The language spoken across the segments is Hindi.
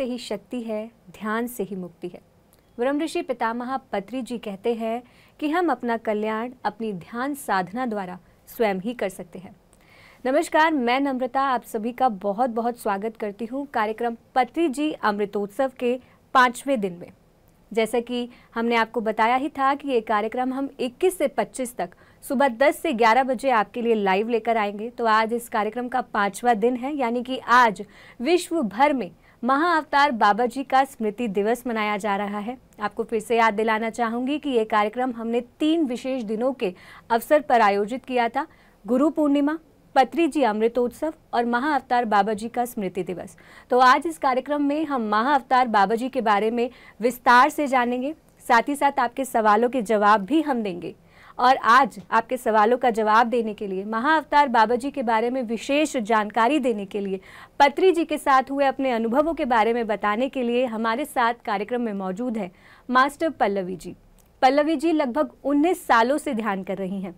से ही शक्ति है ध्यान से ही मुक्ति है ब्रह्म ऋषि पितामह पत्री जी कहते हैं कि हम अपना कल्याण अपनी ध्यान साधना द्वारा स्वयं ही कर सकते हैं नमस्कार मैं नम्रता आप सभी का बहुत बहुत स्वागत करती हूँ कार्यक्रम पत्री जी अमृतोत्सव के पाँचवें दिन में जैसा कि हमने आपको बताया ही था कि ये कार्यक्रम हम 21 से 25 तक सुबह 10 से 11 बजे आपके लिए लाइव लेकर आएंगे तो आज इस कार्यक्रम का पाँचवा दिन है यानी कि आज विश्व भर में महाअवतार बाबा जी का स्मृति दिवस मनाया जा रहा है आपको फिर से याद दिलाना चाहूंगी कि ये कार्यक्रम हमने तीन विशेष दिनों के अवसर पर आयोजित किया था गुरु पूर्णिमा पत्री जी अमृतोत्सव और महाअवतार बाबा जी का स्मृति दिवस तो आज इस कार्यक्रम में हम महाअवतार बाबा जी के बारे में विस्तार से जानेंगे साथ ही साथ आपके सवालों के जवाब भी हम देंगे और आज आपके सवालों का जवाब देने के लिए महाअवतार बाबा जी के बारे में विशेष जानकारी देने के लिए पत्री जी के साथ हुए अपने अनुभवों के बारे में बताने के लिए हमारे साथ कार्यक्रम में मौजूद है मास्टर पल्लवी जी पल्लवी जी लगभग उन्नीस सालों से ध्यान कर रही हैं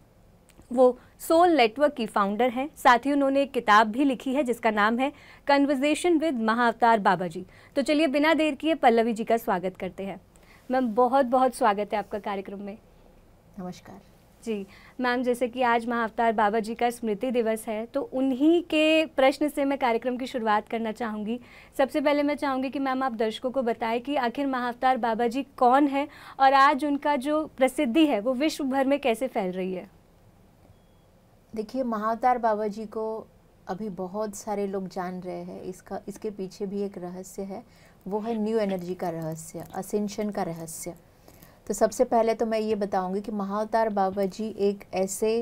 वो सोल नेटवर्क की फाउंडर हैं साथ ही उन्होंने एक किताब भी लिखी है जिसका नाम है कन्वर्जेशन विद महाअवतार बाबा जी तो चलिए बिना देर किए पल्लवी जी का स्वागत करते हैं मैम बहुत बहुत स्वागत है आपका कार्यक्रम में नमस्कार जी मैम जैसे कि आज महावतार बाबा जी का स्मृति दिवस है तो उन्हीं के प्रश्न से मैं कार्यक्रम की शुरुआत करना चाहूँगी सबसे पहले मैं चाहूँगी कि मैम आप दर्शकों को बताएं कि आखिर महावतार बाबा जी कौन है और आज उनका जो प्रसिद्धि है वो विश्व भर में कैसे फैल रही है देखिए महावतार बाबा जी को अभी बहुत सारे लोग जान रहे हैं इसका इसके पीछे भी एक रहस्य है वो है न्यू एनर्जी का रहस्य असेंशन का रहस्य तो सबसे पहले तो मैं ये बताऊंगी कि महावतार बाबा जी एक ऐसे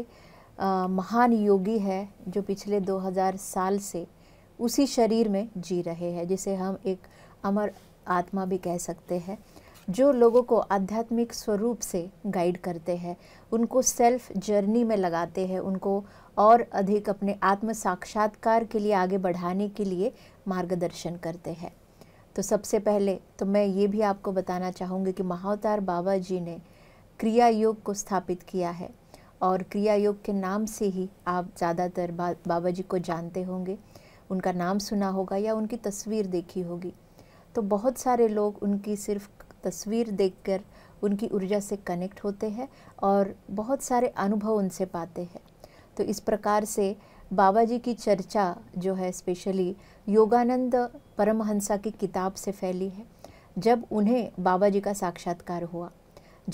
आ, महान योगी है जो पिछले 2000 साल से उसी शरीर में जी रहे हैं जिसे हम एक अमर आत्मा भी कह सकते हैं जो लोगों को आध्यात्मिक स्वरूप से गाइड करते हैं उनको सेल्फ जर्नी में लगाते हैं उनको और अधिक अपने आत्म साक्षात्कार के लिए आगे बढ़ाने के लिए मार्गदर्शन करते हैं तो सबसे पहले तो मैं ये भी आपको बताना चाहूँगी कि महावतार बाबा जी ने क्रिया योग को स्थापित किया है और क्रिया योग के नाम से ही आप ज़्यादातर बा, बाबा जी को जानते होंगे उनका नाम सुना होगा या उनकी तस्वीर देखी होगी तो बहुत सारे लोग उनकी सिर्फ तस्वीर देखकर उनकी ऊर्जा से कनेक्ट होते हैं और बहुत सारे अनुभव उनसे पाते हैं तो इस प्रकार से बाबा जी की चर्चा जो है स्पेशली योगानंद परमहंसा की किताब से फैली है जब उन्हें बाबा जी का साक्षात्कार हुआ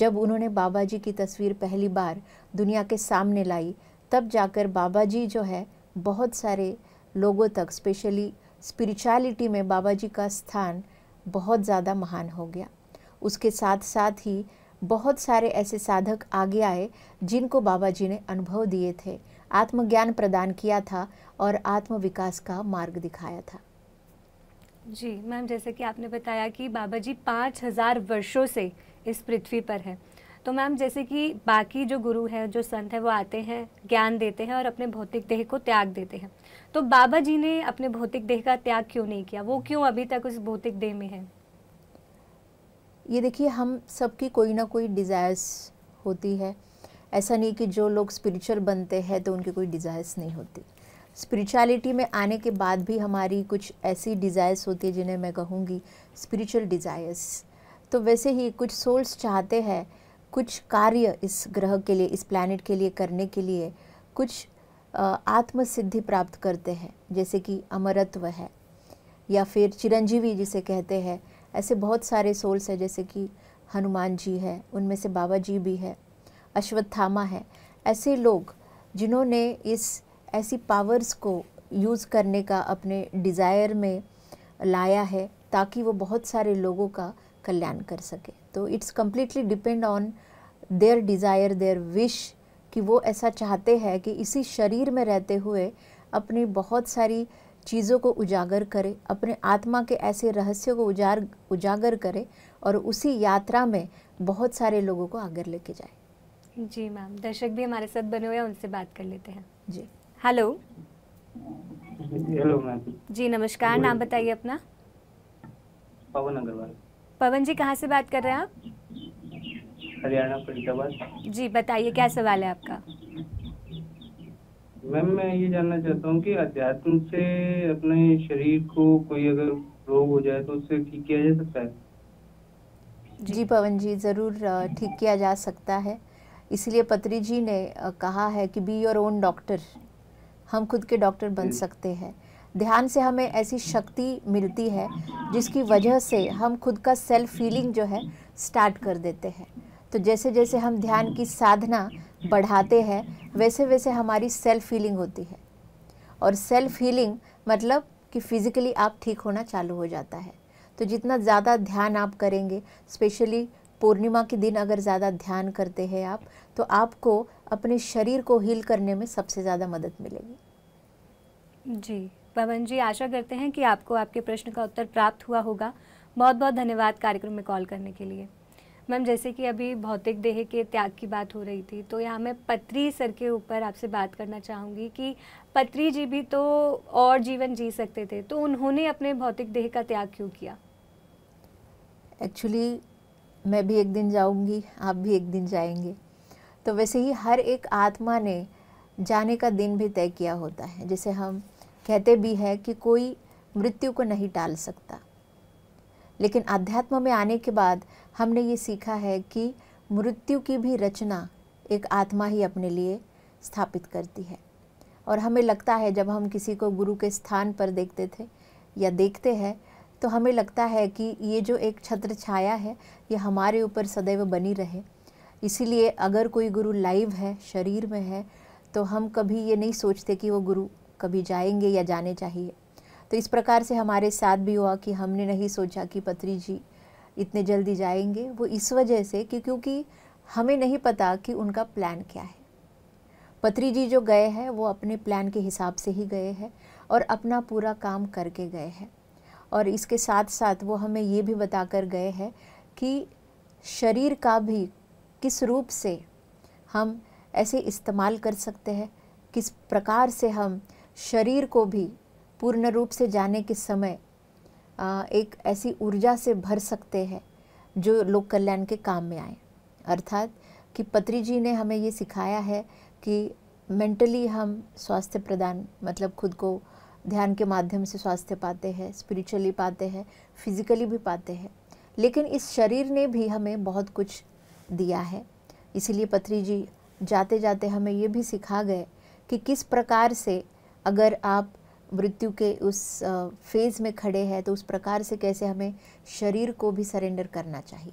जब उन्होंने बाबा जी की तस्वीर पहली बार दुनिया के सामने लाई तब जाकर बाबा जी जो है बहुत सारे लोगों तक स्पेशली स्पिरिचुअलिटी में बाबा जी का स्थान बहुत ज़्यादा महान हो गया उसके साथ साथ ही बहुत सारे ऐसे साधक आगे आए जिनको बाबा जी ने अनुभव दिए थे आत्मज्ञान प्रदान किया था और आत्मविकास का मार्ग दिखाया था जी मैम जैसे कि आपने बताया कि बाबा जी पाँच हज़ार वर्षों से इस पृथ्वी पर है तो मैम जैसे कि बाकी जो गुरु हैं जो संत हैं वो आते हैं ज्ञान देते हैं और अपने भौतिक देह को त्याग देते हैं तो बाबा जी ने अपने भौतिक देह का त्याग क्यों नहीं किया वो क्यों अभी तक उस भौतिक देह में है ये देखिए हम सबकी कोई ना कोई डिज़ायर्स होती है ऐसा नहीं कि जो लोग स्पिरिचुअल बनते हैं तो उनकी कोई डिज़ायर्स नहीं होती स्पिरिचुअलिटी में आने के बाद भी हमारी कुछ ऐसी डिज़ायर्स होती है जिन्हें मैं कहूँगी स्पिरिचुअल डिज़ायर्स तो वैसे ही कुछ सोल्स चाहते हैं कुछ कार्य इस ग्रह के लिए इस प्लानट के लिए करने के लिए कुछ आत्मसिद्धि प्राप्त करते हैं जैसे कि अमरत्व है या फिर चिरंजीवी जिसे कहते हैं ऐसे बहुत सारे सोल्स हैं जैसे कि हनुमान जी है उनमें से बाबा जी भी है अश्वत्थामा है ऐसे लोग जिन्होंने इस ऐसी पावर्स को यूज़ करने का अपने डिज़ायर में लाया है ताकि वो बहुत सारे लोगों का कल्याण कर सके तो it's completely depend on their desire their wish कि वो ऐसा चाहते हैं कि इसी शरीर में रहते हुए अपनी बहुत सारी चीज़ों को उजागर करें अपने आत्मा के ऐसे रहस्य को उजार उजागर करें और उसी यात्रा में बहुत सारे लोगों को आगे लेके जाए जी मैम दर्शक भी हमारे साथ बने हुए हैं उनसे बात कर लेते हैं जी हेलो हेलो मैम जी नमस्कार नाम बताइए अपना पवन अग्रवाल पवन जी कहाँ से बात कर रहे हैं आप हरियाणा फरीदाबाद जी बताइए क्या सवाल है आपका मैम मैं ये जानना चाहता हूँ कि अध्यात्म से अपने शरीर को कोई अगर रोग हो जाए तो उससे ठीक किया जा सकता है जी पवन जी ज़रूर ठीक किया जा सकता है इसलिए पत्री जी ने कहा है कि बी योर ओन डॉक्टर हम खुद के डॉक्टर बन सकते हैं ध्यान से हमें ऐसी शक्ति मिलती है जिसकी वजह से हम खुद का सेल्फ फीलिंग जो है स्टार्ट कर देते हैं तो जैसे जैसे हम ध्यान की साधना बढ़ाते हैं वैसे वैसे हमारी सेल्फ फीलिंग होती है और सेल्फ हीलिंग मतलब कि फिज़िकली आप ठीक होना चालू हो जाता है तो जितना ज़्यादा ध्यान आप करेंगे स्पेशली पूर्णिमा के दिन अगर ज़्यादा ध्यान करते हैं आप तो आपको अपने शरीर को हील करने में सबसे ज़्यादा मदद मिलेगी जी पवन जी आशा करते हैं कि आपको आपके प्रश्न का उत्तर प्राप्त हुआ होगा बहुत बहुत धन्यवाद कार्यक्रम में कॉल करने के लिए मैम जैसे कि अभी भौतिक देह के त्याग की बात हो रही थी तो यहाँ मैं पत्री सर के ऊपर आपसे बात करना चाहूँगी कि पत्री जी भी तो और जीवन जी सकते थे तो उन्होंने अपने भौतिक देह का त्याग क्यों किया एक्चुअली मैं भी एक दिन जाऊंगी आप भी एक दिन जाएंगे तो वैसे ही हर एक आत्मा ने जाने का दिन भी तय किया होता है जैसे हम कहते भी हैं कि कोई मृत्यु को नहीं टाल सकता लेकिन अध्यात्म में आने के बाद हमने ये सीखा है कि मृत्यु की भी रचना एक आत्मा ही अपने लिए स्थापित करती है और हमें लगता है जब हम किसी को गुरु के स्थान पर देखते थे या देखते हैं तो हमें लगता है कि ये जो एक छत्र छाया है ये हमारे ऊपर सदैव बनी रहे इसीलिए अगर कोई गुरु लाइव है शरीर में है तो हम कभी ये नहीं सोचते कि वो गुरु कभी जाएंगे या जाने चाहिए तो इस प्रकार से हमारे साथ भी हुआ कि हमने नहीं सोचा कि पत्री जी इतने जल्दी जाएंगे वो इस वजह से कि क्योंकि हमें नहीं पता कि उनका प्लान क्या है पत्री जी जो गए हैं वो अपने प्लान के हिसाब से ही गए हैं और अपना पूरा काम करके गए हैं और इसके साथ साथ वो हमें ये भी बता कर गए हैं कि शरीर का भी किस रूप से हम ऐसे इस्तेमाल कर सकते हैं किस प्रकार से हम शरीर को भी पूर्ण रूप से जाने के समय एक ऐसी ऊर्जा से भर सकते हैं जो लोक कल्याण के काम में आए अर्थात कि पत्री जी ने हमें ये सिखाया है कि मेंटली हम स्वास्थ्य प्रदान मतलब खुद को ध्यान के माध्यम से स्वास्थ्य पाते हैं स्पिरिचुअली पाते हैं फिजिकली भी पाते हैं लेकिन इस शरीर ने भी हमें बहुत कुछ दिया है इसीलिए पत्री जी जाते जाते हमें ये भी सिखा गए कि किस प्रकार से अगर आप मृत्यु के उस फेज़ में खड़े हैं तो उस प्रकार से कैसे हमें शरीर को भी सरेंडर करना चाहिए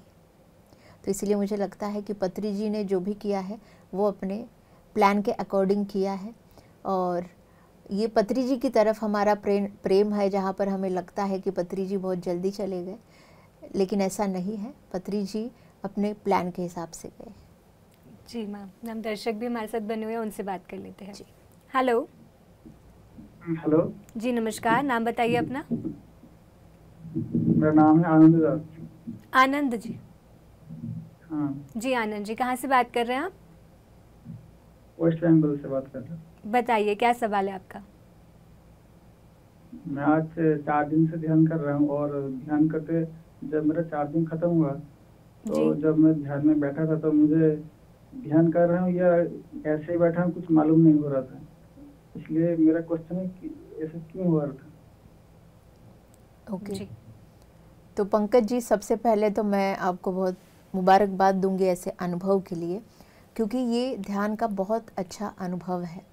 तो इसलिए मुझे लगता है कि पत्री जी ने जो भी किया है वो अपने प्लान के अकॉर्डिंग किया है और ये पत्री जी की तरफ हमारा प्रेम प्रेम है जहाँ पर हमें लगता है कि पत्री जी बहुत जल्दी चले गए लेकिन ऐसा नहीं है पत्री जी अपने प्लान के हिसाब से गए जी मैम हम दर्शक भी हमारे साथ बने हुए हैं उनसे बात कर लेते हैं जी हेलो हेलो hmm, जी नमस्कार नाम बताइए अपना मेरा नाम है आनंद आनंद जी हाँ जी आनंद जी कहाँ से बात कर रहे हैं आप वेस्ट बंगाल से बात कर रहे हैं बताइए क्या सवाल है आपका मैं आज से चार दिन से ध्यान कर रहा हूँ और ध्यान करते जब मेरा चार दिन खत्म हुआ तो जब मैं ध्यान में बैठा था तो मुझे ध्यान कर रहा हूँ या ऐसे ही बैठा कुछ मालूम नहीं हो रहा था इसलिए मेरा क्वेश्चन है कि ऐसा क्यों हो रहा था ओके okay. तो पंकज जी सबसे पहले तो मैं आपको बहुत मुबारकबाद दूंगी ऐसे अनुभव के लिए क्योंकि ये ध्यान का बहुत अच्छा अनुभव है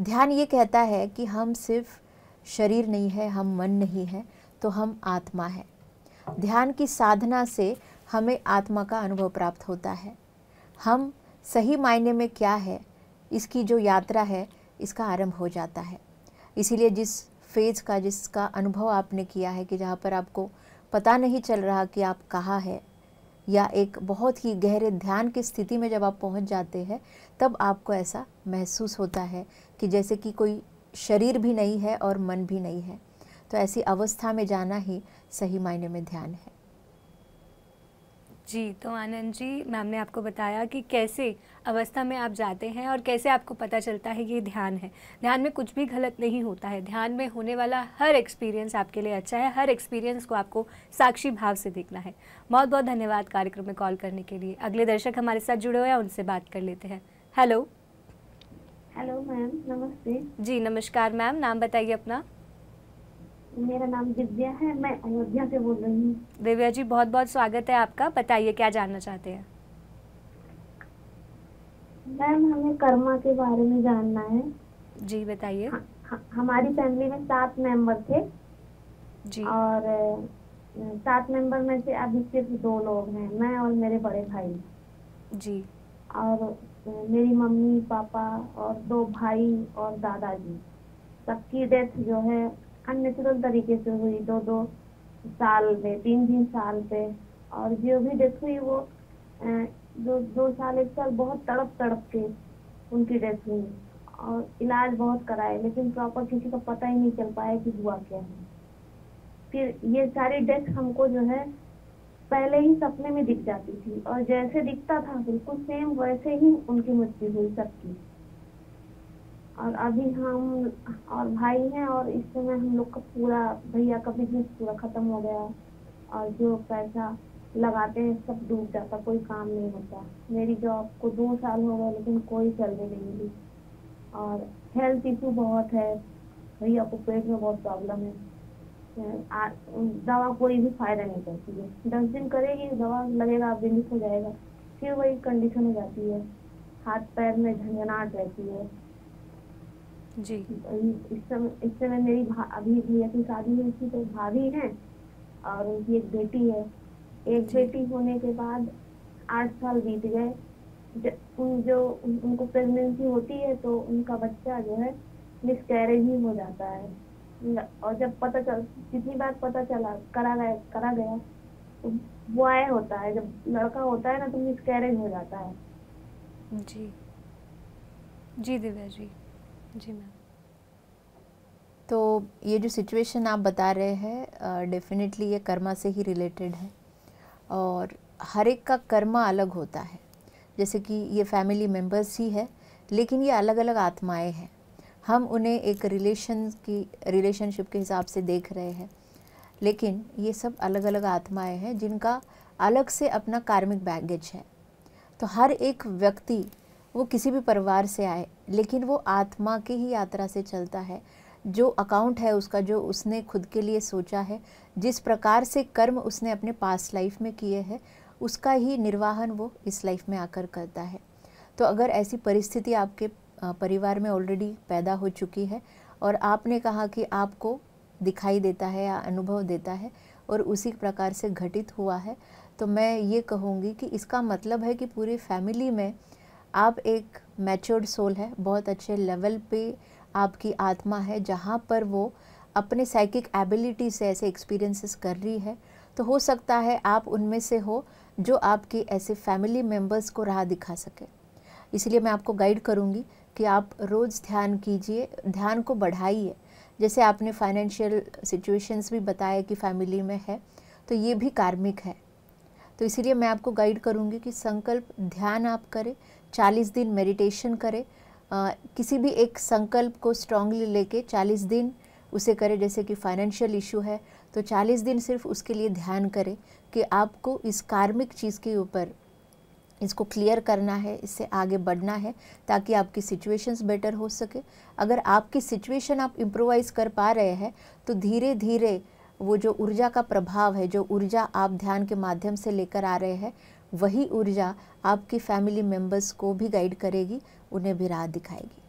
ध्यान ये कहता है कि हम सिर्फ शरीर नहीं है हम मन नहीं है तो हम आत्मा है ध्यान की साधना से हमें आत्मा का अनुभव प्राप्त होता है हम सही मायने में क्या है इसकी जो यात्रा है इसका आरंभ हो जाता है इसीलिए जिस फेज का जिसका अनुभव आपने किया है कि जहाँ पर आपको पता नहीं चल रहा कि आप कहाँ है या एक बहुत ही गहरे ध्यान की स्थिति में जब आप पहुँच जाते हैं तब आपको ऐसा महसूस होता है कि जैसे कि कोई शरीर भी नहीं है और मन भी नहीं है तो ऐसी अवस्था में जाना ही सही मायने में ध्यान है जी तो आनंद जी मैम ने आपको बताया कि कैसे अवस्था में आप जाते हैं और कैसे आपको पता चलता है ये ध्यान है ध्यान में कुछ भी गलत नहीं होता है ध्यान में होने वाला हर एक्सपीरियंस आपके लिए अच्छा है हर एक्सपीरियंस को आपको साक्षी भाव से देखना है बहुत बहुत धन्यवाद कार्यक्रम में कॉल करने के लिए अगले दर्शक हमारे साथ जुड़े हुए हैं उनसे बात कर लेते हैं हेलो हेलो मैम नमस्ते जी नमस्कार मैम नाम बताइए अपना मेरा नाम दिव्या है मैं अयोध्या से बोल रही हूँ दिव्या जी बहुत बहुत स्वागत है आपका बताइए क्या जानना चाहते हैं मैम हमें कर्मा के बारे में जानना है जी बताइए हमारी फैमिली में सात मेंबर थे जी और सात मेंबर में से अभी सिर्फ दो लोग हैं मैं और मेरे बड़े भाई जी और मेरी मम्मी पापा और दो भाई और दादाजी सबकी डेथ जो है अननेचुरल तरीके से हुई दो दो साल में तीन तीन साल पे और जो भी डेथ हुई वो दो दो साल एक साल बहुत तड़प तड़प के उनकी डेथ हुई और इलाज बहुत कराए लेकिन प्रॉपर किसी का पता ही नहीं चल पाया कि हुआ क्या है फिर ये सारी डेथ हमको जो है पहले ही सपने में दिख जाती थी और जैसे दिखता था बिल्कुल सेम वैसे ही उनकी मृत्यु हुई सबकी और अभी हम और भाई हैं और इस समय हम लोग का पूरा भैया का बिजनेस पूरा खत्म हो गया और जो पैसा लगाते हैं सब डूब जाता कोई काम नहीं होता मेरी जॉब को दो साल हो गए लेकिन कोई सैलरी नहीं मिली और हेल्थ इशू बहुत है भैया को पेट में बहुत प्रॉब्लम है दवा कोई भी फायदा नहीं करती है दस दिन करेगी दवा लगेगा बेनिस हो जाएगा फिर वही कंडीशन हो जाती है हाथ पैर में झंझनाट रहती है जी इस समय इस समय मेरी अभी भैया की शादी हुई थी तो भाभी है और उनकी एक बेटी है एक बेटी होने के बाद आठ साल बीत गए उन जो उनको प्रेगनेंसी होती है तो उनका बच्चा जो है मिसकैरेज ही हो जाता है और जब पता चल जितनी बार पता चला करा गया करा गया तो वो आया होता है जब लड़का होता है ना तो कैरेज हो जाता है जी जी दिव्या जी जी मैम तो ये जो सिचुएशन आप बता रहे हैं डेफिनेटली ये कर्मा से ही रिलेटेड है और हर एक का कर्मा अलग होता है जैसे कि ये फैमिली मेम्बर्स ही है लेकिन ये अलग अलग आत्माएं हैं हम उन्हें एक रिलेशन की रिलेशनशिप के हिसाब से देख रहे हैं लेकिन ये सब अलग अलग आत्माएं हैं जिनका अलग से अपना कार्मिक बैगेज है तो हर एक व्यक्ति वो किसी भी परिवार से आए लेकिन वो आत्मा की ही यात्रा से चलता है जो अकाउंट है उसका जो उसने खुद के लिए सोचा है जिस प्रकार से कर्म उसने अपने पास लाइफ में किए हैं उसका ही निर्वाहन वो इस लाइफ में आकर करता है तो अगर ऐसी परिस्थिति आपके परिवार में ऑलरेडी पैदा हो चुकी है और आपने कहा कि आपको दिखाई देता है या अनुभव देता है और उसी प्रकार से घटित हुआ है तो मैं ये कहूँगी कि इसका मतलब है कि पूरी फैमिली में आप एक मैच्योर्ड सोल है बहुत अच्छे लेवल पे आपकी आत्मा है जहाँ पर वो अपने साइकिक एबिलिटी से ऐसे एक्सपीरियंसेस कर रही है तो हो सकता है आप उनमें से हो जो आपकी ऐसे फैमिली मेम्बर्स को राह दिखा सके इसलिए मैं आपको गाइड करूँगी कि आप रोज़ ध्यान कीजिए ध्यान को बढ़ाइए जैसे आपने फाइनेंशियल सिचुएशंस भी बताया कि फैमिली में है तो ये भी कार्मिक है तो इसीलिए मैं आपको गाइड करूँगी कि संकल्प ध्यान आप करें चालीस दिन मेडिटेशन करें किसी भी एक संकल्प को स्ट्रांगली लेके चालीस दिन उसे करें जैसे कि फाइनेंशियल इशू है तो चालीस दिन सिर्फ उसके लिए ध्यान करें कि आपको इस कार्मिक चीज़ के ऊपर इसको क्लियर करना है इससे आगे बढ़ना है ताकि आपकी सिचुएशंस बेटर हो सके अगर आपकी सिचुएशन आप इम्प्रोवाइज़ कर पा रहे हैं तो धीरे धीरे वो जो ऊर्जा का प्रभाव है जो ऊर्जा आप ध्यान के माध्यम से लेकर आ रहे हैं वही ऊर्जा आपकी फैमिली मेम्बर्स को भी गाइड करेगी उन्हें भी राह दिखाएगी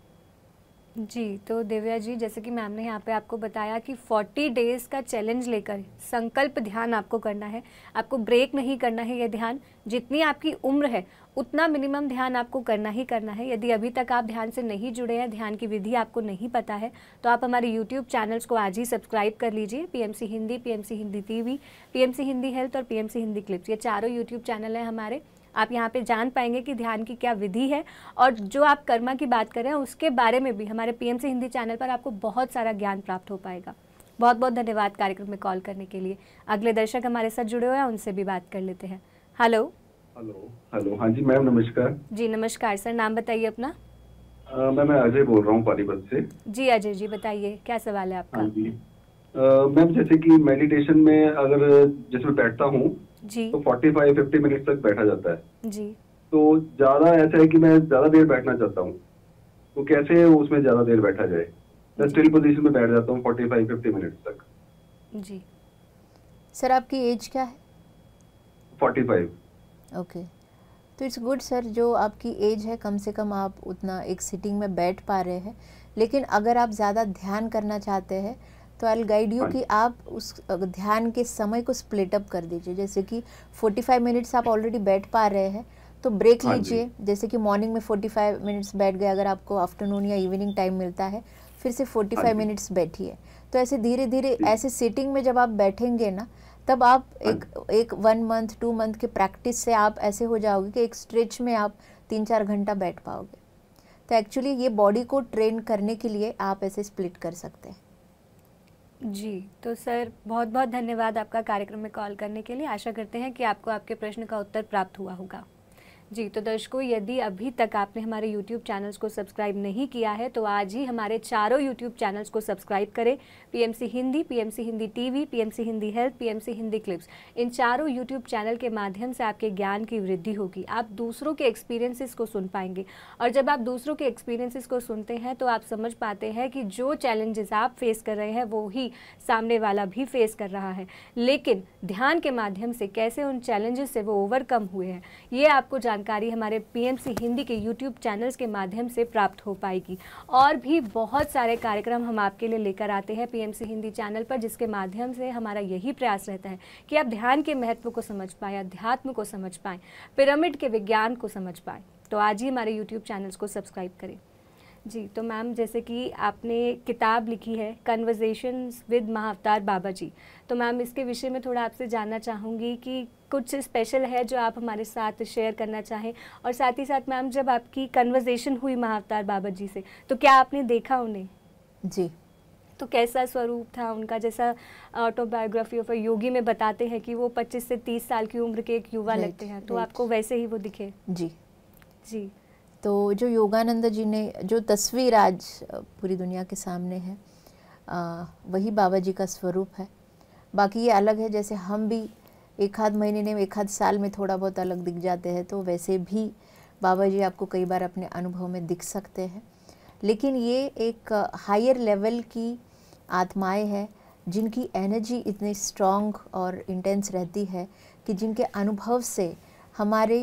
जी तो दिव्या जी जैसे कि मैम ने यहाँ पे आपको बताया कि 40 डेज़ का चैलेंज लेकर संकल्प ध्यान आपको करना है आपको ब्रेक नहीं करना है ये ध्यान जितनी आपकी उम्र है उतना मिनिमम ध्यान आपको करना ही करना है यदि अभी तक आप ध्यान से नहीं जुड़े हैं ध्यान की विधि आपको नहीं पता है तो आप हमारे यूट्यूब चैनल्स को आज ही सब्सक्राइब कर लीजिए PMC Hindi PMC Hindi TV PMC Hindi health और पीएमसी हिंदी क्लिप्स ये चारों यूट्यूब चैनल हैं हमारे आप यहाँ पे जान पाएंगे कि ध्यान की क्या विधि है और जो आप कर्मा की बात कर रहे हैं उसके बारे में भी हमारे पी हिंदी चैनल पर आपको बहुत सारा ज्ञान प्राप्त हो पाएगा बहुत बहुत धन्यवाद कार्यक्रम में कॉल करने के लिए अगले दर्शक हमारे साथ जुड़े हुए हैं उनसे भी बात कर लेते हैं हेलो हेलो हेलो हाँ जी मैम नमस्कार जी नमस्कार सर नाम बताइए अपना मैम मैं अजय बोल रहा हूँ पानीपत से जी अजय जी बताइए क्या सवाल है आपका हाँ जी मैम जैसे कि मेडिटेशन में अगर जैसे मैं बैठता हूँ तो फोर्टी फाइव फिफ्टी मिनट तक बैठा जाता है जी तो ज्यादा ऐसा है कि मैं ज्यादा देर बैठना चाहता हूँ तो कैसे उसमें ज्यादा देर बैठा जाए मैं स्टिल पोजीशन में बैठ जाता हूँ फोर्टी फाइव फिफ्टी मिनट तक जी सर आपकी एज क्या है फोर्टी फाइव ओके तो इट्स गुड सर जो आपकी एज है कम से कम आप उतना एक सिटिंग में बैठ पा रहे हैं लेकिन अगर आप ज़्यादा ध्यान करना चाहते हैं तो आई गाइड यू कि आप उस ध्यान के समय को स्प्लिट अप कर दीजिए जैसे कि 45 मिनट्स आप ऑलरेडी बैठ पा रहे हैं तो ब्रेक हाँ लीजिए जैसे कि मॉर्निंग में 45 मिनट्स बैठ गए अगर आपको आफ्टरनून या इवनिंग टाइम मिलता है फिर से 45 हाँ मिनट्स बैठिए तो ऐसे धीरे धीरे ऐसे सिटिंग में जब आप बैठेंगे ना तब आप हाँ एक एक वन मंथ टू मंथ के प्रैक्टिस से आप ऐसे हो जाओगे कि एक स्ट्रेच में आप तीन चार घंटा बैठ पाओगे तो एक्चुअली ये बॉडी को ट्रेन करने के लिए आप ऐसे स्प्लिट कर सकते हैं जी तो सर बहुत बहुत धन्यवाद आपका कार्यक्रम में कॉल करने के लिए आशा करते हैं कि आपको आपके प्रश्न का उत्तर प्राप्त हुआ होगा जी तो दर्शकों यदि अभी तक आपने हमारे YouTube चैनल्स को सब्सक्राइब नहीं किया है तो आज ही हमारे चारों YouTube चैनल्स को सब्सक्राइब करें PMC Hindi PMC Hindi TV PMC Hindi health PMC Hindi clips इन चारों यूट्यूब चैनल के माध्यम से आपके ज्ञान की वृद्धि होगी आप दूसरों के एक्सपीरियंसेस को सुन पाएंगे और जब आप दूसरों के एक्सपीरियंसेस को सुनते हैं तो आप समझ पाते हैं कि जो चैलेंजेस आप फेस कर रहे हैं वो ही सामने वाला भी फेस कर रहा है लेकिन ध्यान के माध्यम से कैसे उन चैलेंजेस से वो ओवरकम हुए हैं ये आपको जानकारी हमारे पीएमसी हिंदी के यूट्यूब चैनल्स के माध्यम से प्राप्त हो पाएगी और भी बहुत सारे कार्यक्रम हम आपके लिए लेकर आते हैं पी एमसी हिंदी चैनल पर जिसके माध्यम से हमारा यही प्रयास रहता है कि आप ध्यान के महत्व को समझ पाएँ अध्यात्म को समझ पाएँ पिरामिड के विज्ञान को समझ पाएँ तो आज ही हमारे यूट्यूब चैनल्स को सब्सक्राइब करें जी तो मैम जैसे कि आपने किताब लिखी है कन्वर्जेशन विद महावतार बाबा जी तो मैम इसके विषय में थोड़ा आपसे जानना चाहूँगी कि कुछ स्पेशल है जो आप हमारे साथ शेयर करना चाहें और साथ ही साथ मैम जब आपकी कन्वर्जेशन हुई महावतार बाबा जी से तो क्या आपने देखा उन्हें जी तो कैसा स्वरूप था उनका जैसा ऑटोबायोग्राफी ऑफ योगी में बताते हैं कि वो 25 से 30 साल की उम्र के एक युवा लगते हैं तो आपको वैसे ही वो दिखे जी जी तो जो योगानंद जी ने जो तस्वीर आज पूरी दुनिया के सामने है आ, वही बाबा जी का स्वरूप है बाकी ये अलग है जैसे हम भी एक आध महीने में एक आध साल में थोड़ा बहुत अलग दिख जाते हैं तो वैसे भी बाबा जी आपको कई बार अपने अनुभव में दिख सकते हैं लेकिन ये एक हायर लेवल की आत्माएं हैं जिनकी एनर्जी इतनी स्ट्रॉन्ग और इंटेंस रहती है कि जिनके अनुभव से हमारे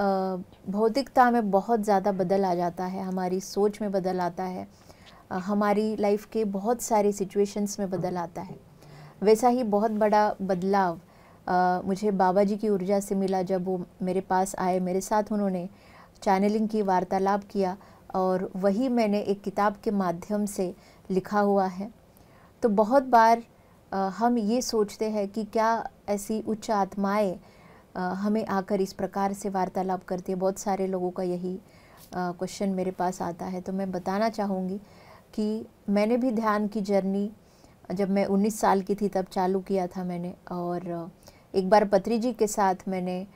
भौतिकता में बहुत ज़्यादा बदल आ जाता है हमारी सोच में बदल आता है हमारी लाइफ के बहुत सारे सिचुएशंस में बदल आता है वैसा ही बहुत बड़ा बदलाव मुझे बाबा जी की ऊर्जा से मिला जब वो मेरे पास आए मेरे साथ उन्होंने चैनलिंग की वार्तालाप किया और वही मैंने एक किताब के माध्यम से लिखा हुआ है तो बहुत बार हम ये सोचते हैं कि क्या ऐसी उच्च आत्माएं हमें आकर इस प्रकार से वार्तालाप करती है बहुत सारे लोगों का यही क्वेश्चन मेरे पास आता है तो मैं बताना चाहूँगी कि मैंने भी ध्यान की जर्नी जब मैं 19 साल की थी तब चालू किया था मैंने और एक बार पत्री जी के साथ मैंने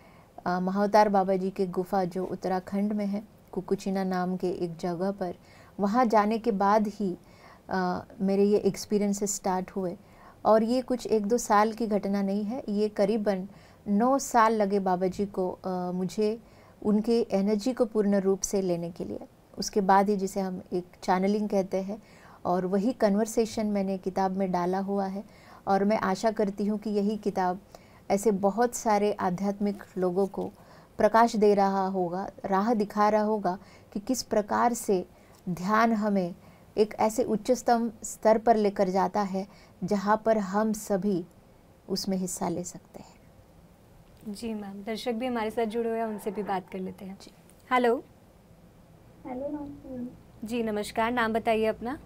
महावतार बाबा जी के गुफा जो उत्तराखंड में है कुकुचिना नाम के एक जगह पर वहाँ जाने के बाद ही मेरे ये एक्सपीरियंस स्टार्ट हुए और ये कुछ एक दो साल की घटना नहीं है ये करीबन नौ साल लगे बाबा जी को आ, मुझे उनके एनर्जी को पूर्ण रूप से लेने के लिए उसके बाद ही जिसे हम एक चैनलिंग कहते हैं और वही कन्वर्सेशन मैंने किताब में डाला हुआ है और मैं आशा करती हूँ कि यही किताब ऐसे बहुत सारे आध्यात्मिक लोगों को प्रकाश दे रहा होगा राह दिखा रहा होगा कि किस प्रकार से ध्यान हमें एक ऐसे उच्चतम स्तर पर लेकर जाता है जहाँ पर हम सभी उसमें हिस्सा ले सकते हैं जी मैम दर्शक भी हमारे साथ जुड़े हुए हैं उनसे भी बात कर लेते हैं जी हेलो हेलो जी नमस्कार नाम बताइए अपना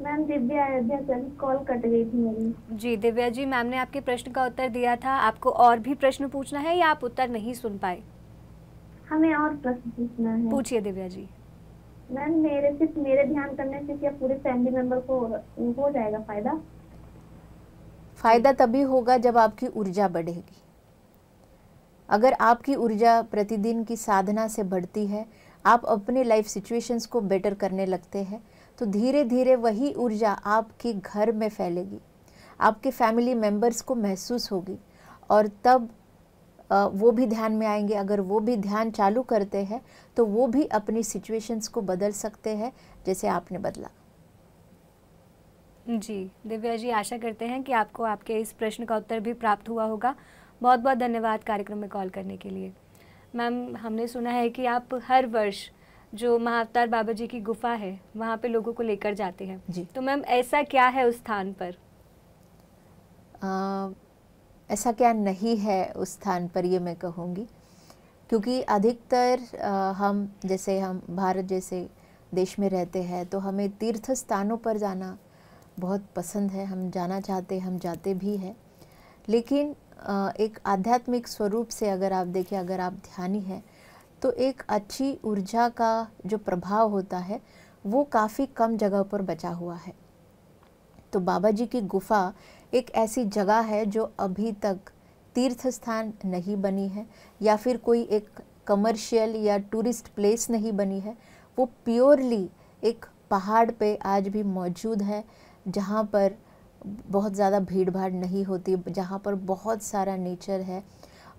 ma'am Divya Ayodhya sir call cut गई थी मेरी जी दिव्या जी मैम ने आपके प्रश्न का उत्तर दिया था आपको और भी प्रश्न पूछना है या आप उत्तर नहीं सुन पाए हमें और प्रश्न पूछना है पूछिए दिव्या जी मैम मेरे सिर्फ मेरे ध्यान करने से क्या पूरे फैमिली मेंबर को हो जाएगा फायदा फायदा तभी होगा जब आपकी ऊर्जा बढ़ेगी अगर आपकी ऊर्जा प्रतिदिन की साधना से बढ़ती है आप अपने लाइफ सिचुएशंस को बेटर करने लगते हैं तो धीरे धीरे वही ऊर्जा आपके घर में फैलेगी आपके फैमिली मेम्बर्स को महसूस होगी और तब वो भी ध्यान में आएंगे अगर वो भी ध्यान चालू करते हैं तो वो भी अपनी सिचुएशंस को बदल सकते हैं जैसे आपने बदला जी दिव्या जी आशा करते हैं कि आपको आपके इस प्रश्न का उत्तर भी प्राप्त हुआ होगा बहुत बहुत धन्यवाद कार्यक्रम में कॉल करने के लिए मैम हमने सुना है कि आप हर वर्ष जो महावतार बाबा जी की गुफा है वहाँ पे लोगों को लेकर जाते हैं जी तो मैम ऐसा क्या है उस स्थान पर आ... ऐसा क्या नहीं है उस स्थान पर ये मैं कहूँगी क्योंकि अधिकतर हम जैसे हम भारत जैसे देश में रहते हैं तो हमें तीर्थ स्थानों पर जाना बहुत पसंद है हम जाना चाहते हम जाते भी हैं लेकिन एक आध्यात्मिक स्वरूप से अगर आप देखें अगर आप ध्यानी हैं तो एक अच्छी ऊर्जा का जो प्रभाव होता है वो काफ़ी कम जगह पर बचा हुआ है तो बाबा जी की गुफा एक ऐसी जगह है जो अभी तक तीर्थ स्थान नहीं बनी है या फिर कोई एक कमर्शियल या टूरिस्ट प्लेस नहीं बनी है वो प्योरली एक पहाड़ पे आज भी मौजूद है जहाँ पर बहुत ज़्यादा भीड़ भाड़ नहीं होती जहाँ पर बहुत सारा नेचर है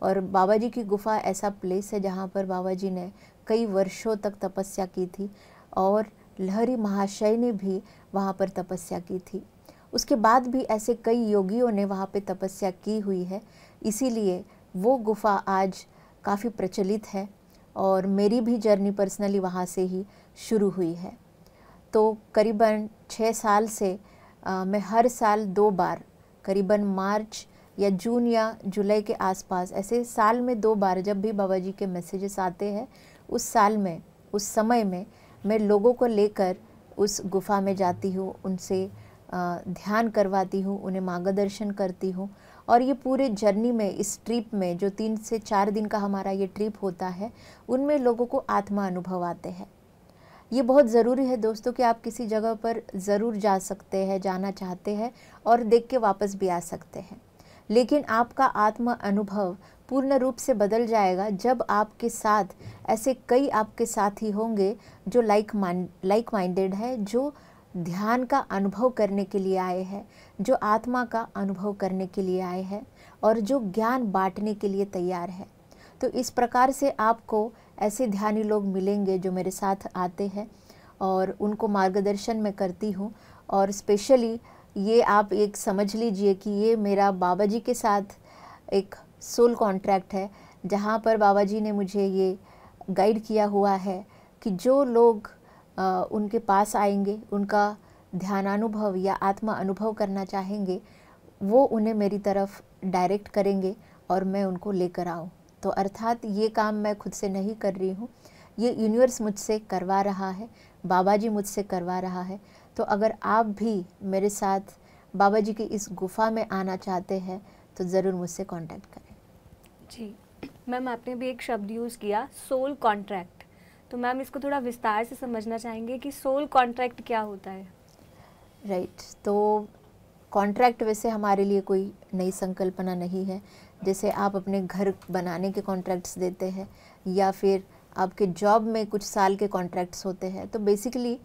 और बाबा जी की गुफा ऐसा प्लेस है जहाँ पर बाबा जी ने कई वर्षों तक तपस्या की थी और लहरी महाशय ने भी वहाँ पर तपस्या की थी उसके बाद भी ऐसे कई योगियों ने वहाँ पे तपस्या की हुई है इसीलिए वो गुफ़ा आज काफ़ी प्रचलित है और मेरी भी जर्नी पर्सनली वहाँ से ही शुरू हुई है तो करीबन छः साल से आ, मैं हर साल दो बार करीबन मार्च या जून या जुलाई के आसपास ऐसे साल में दो बार जब भी बाबा जी के मैसेजेस आते हैं उस साल में उस समय में मैं लोगों को लेकर उस गुफ़ा में जाती हूँ उनसे ध्यान करवाती हूँ उन्हें मार्गदर्शन करती हूँ और ये पूरे जर्नी में इस ट्रिप में जो तीन से चार दिन का हमारा ये ट्रिप होता है उनमें लोगों को आत्मा अनुभव आते हैं ये बहुत ज़रूरी है दोस्तों कि आप किसी जगह पर ज़रूर जा सकते हैं जाना चाहते हैं और देख के वापस भी आ सकते हैं लेकिन आपका आत्मा अनुभव पूर्ण रूप से बदल जाएगा जब आपके साथ ऐसे कई आपके साथी होंगे जो लाइक माइंड लाइक माइंडेड है जो ध्यान का अनुभव करने के लिए आए हैं जो आत्मा का अनुभव करने के लिए आए हैं और जो ज्ञान बांटने के लिए तैयार है तो इस प्रकार से आपको ऐसे ध्यानी लोग मिलेंगे जो मेरे साथ आते हैं और उनको मार्गदर्शन मैं करती हूँ और स्पेशली ये आप एक समझ लीजिए कि ये मेरा बाबा जी के साथ एक सोल कॉन्ट्रैक्ट है जहाँ पर बाबा जी ने मुझे ये गाइड किया हुआ है कि जो लोग उनके पास आएंगे उनका ध्यानानुभव या आत्मा अनुभव करना चाहेंगे वो उन्हें मेरी तरफ डायरेक्ट करेंगे और मैं उनको लेकर आऊँ तो अर्थात ये काम मैं खुद से नहीं कर रही हूँ ये यूनिवर्स मुझसे करवा रहा है बाबा जी मुझसे करवा रहा है तो अगर आप भी मेरे साथ बाबा जी की इस गुफा में आना चाहते हैं तो ज़रूर मुझसे कांटेक्ट करें जी मैम आपने भी एक शब्द यूज़ किया सोल कॉन्ट्रैक्ट तो मैम इसको थोड़ा विस्तार से समझना चाहेंगे कि सोल कॉन्ट्रैक्ट क्या होता है राइट right. तो कॉन्ट्रैक्ट वैसे हमारे लिए कोई नई संकल्पना नहीं है जैसे आप अपने घर बनाने के कॉन्ट्रैक्ट्स देते हैं या फिर आपके जॉब में कुछ साल के कॉन्ट्रैक्ट्स होते हैं तो बेसिकली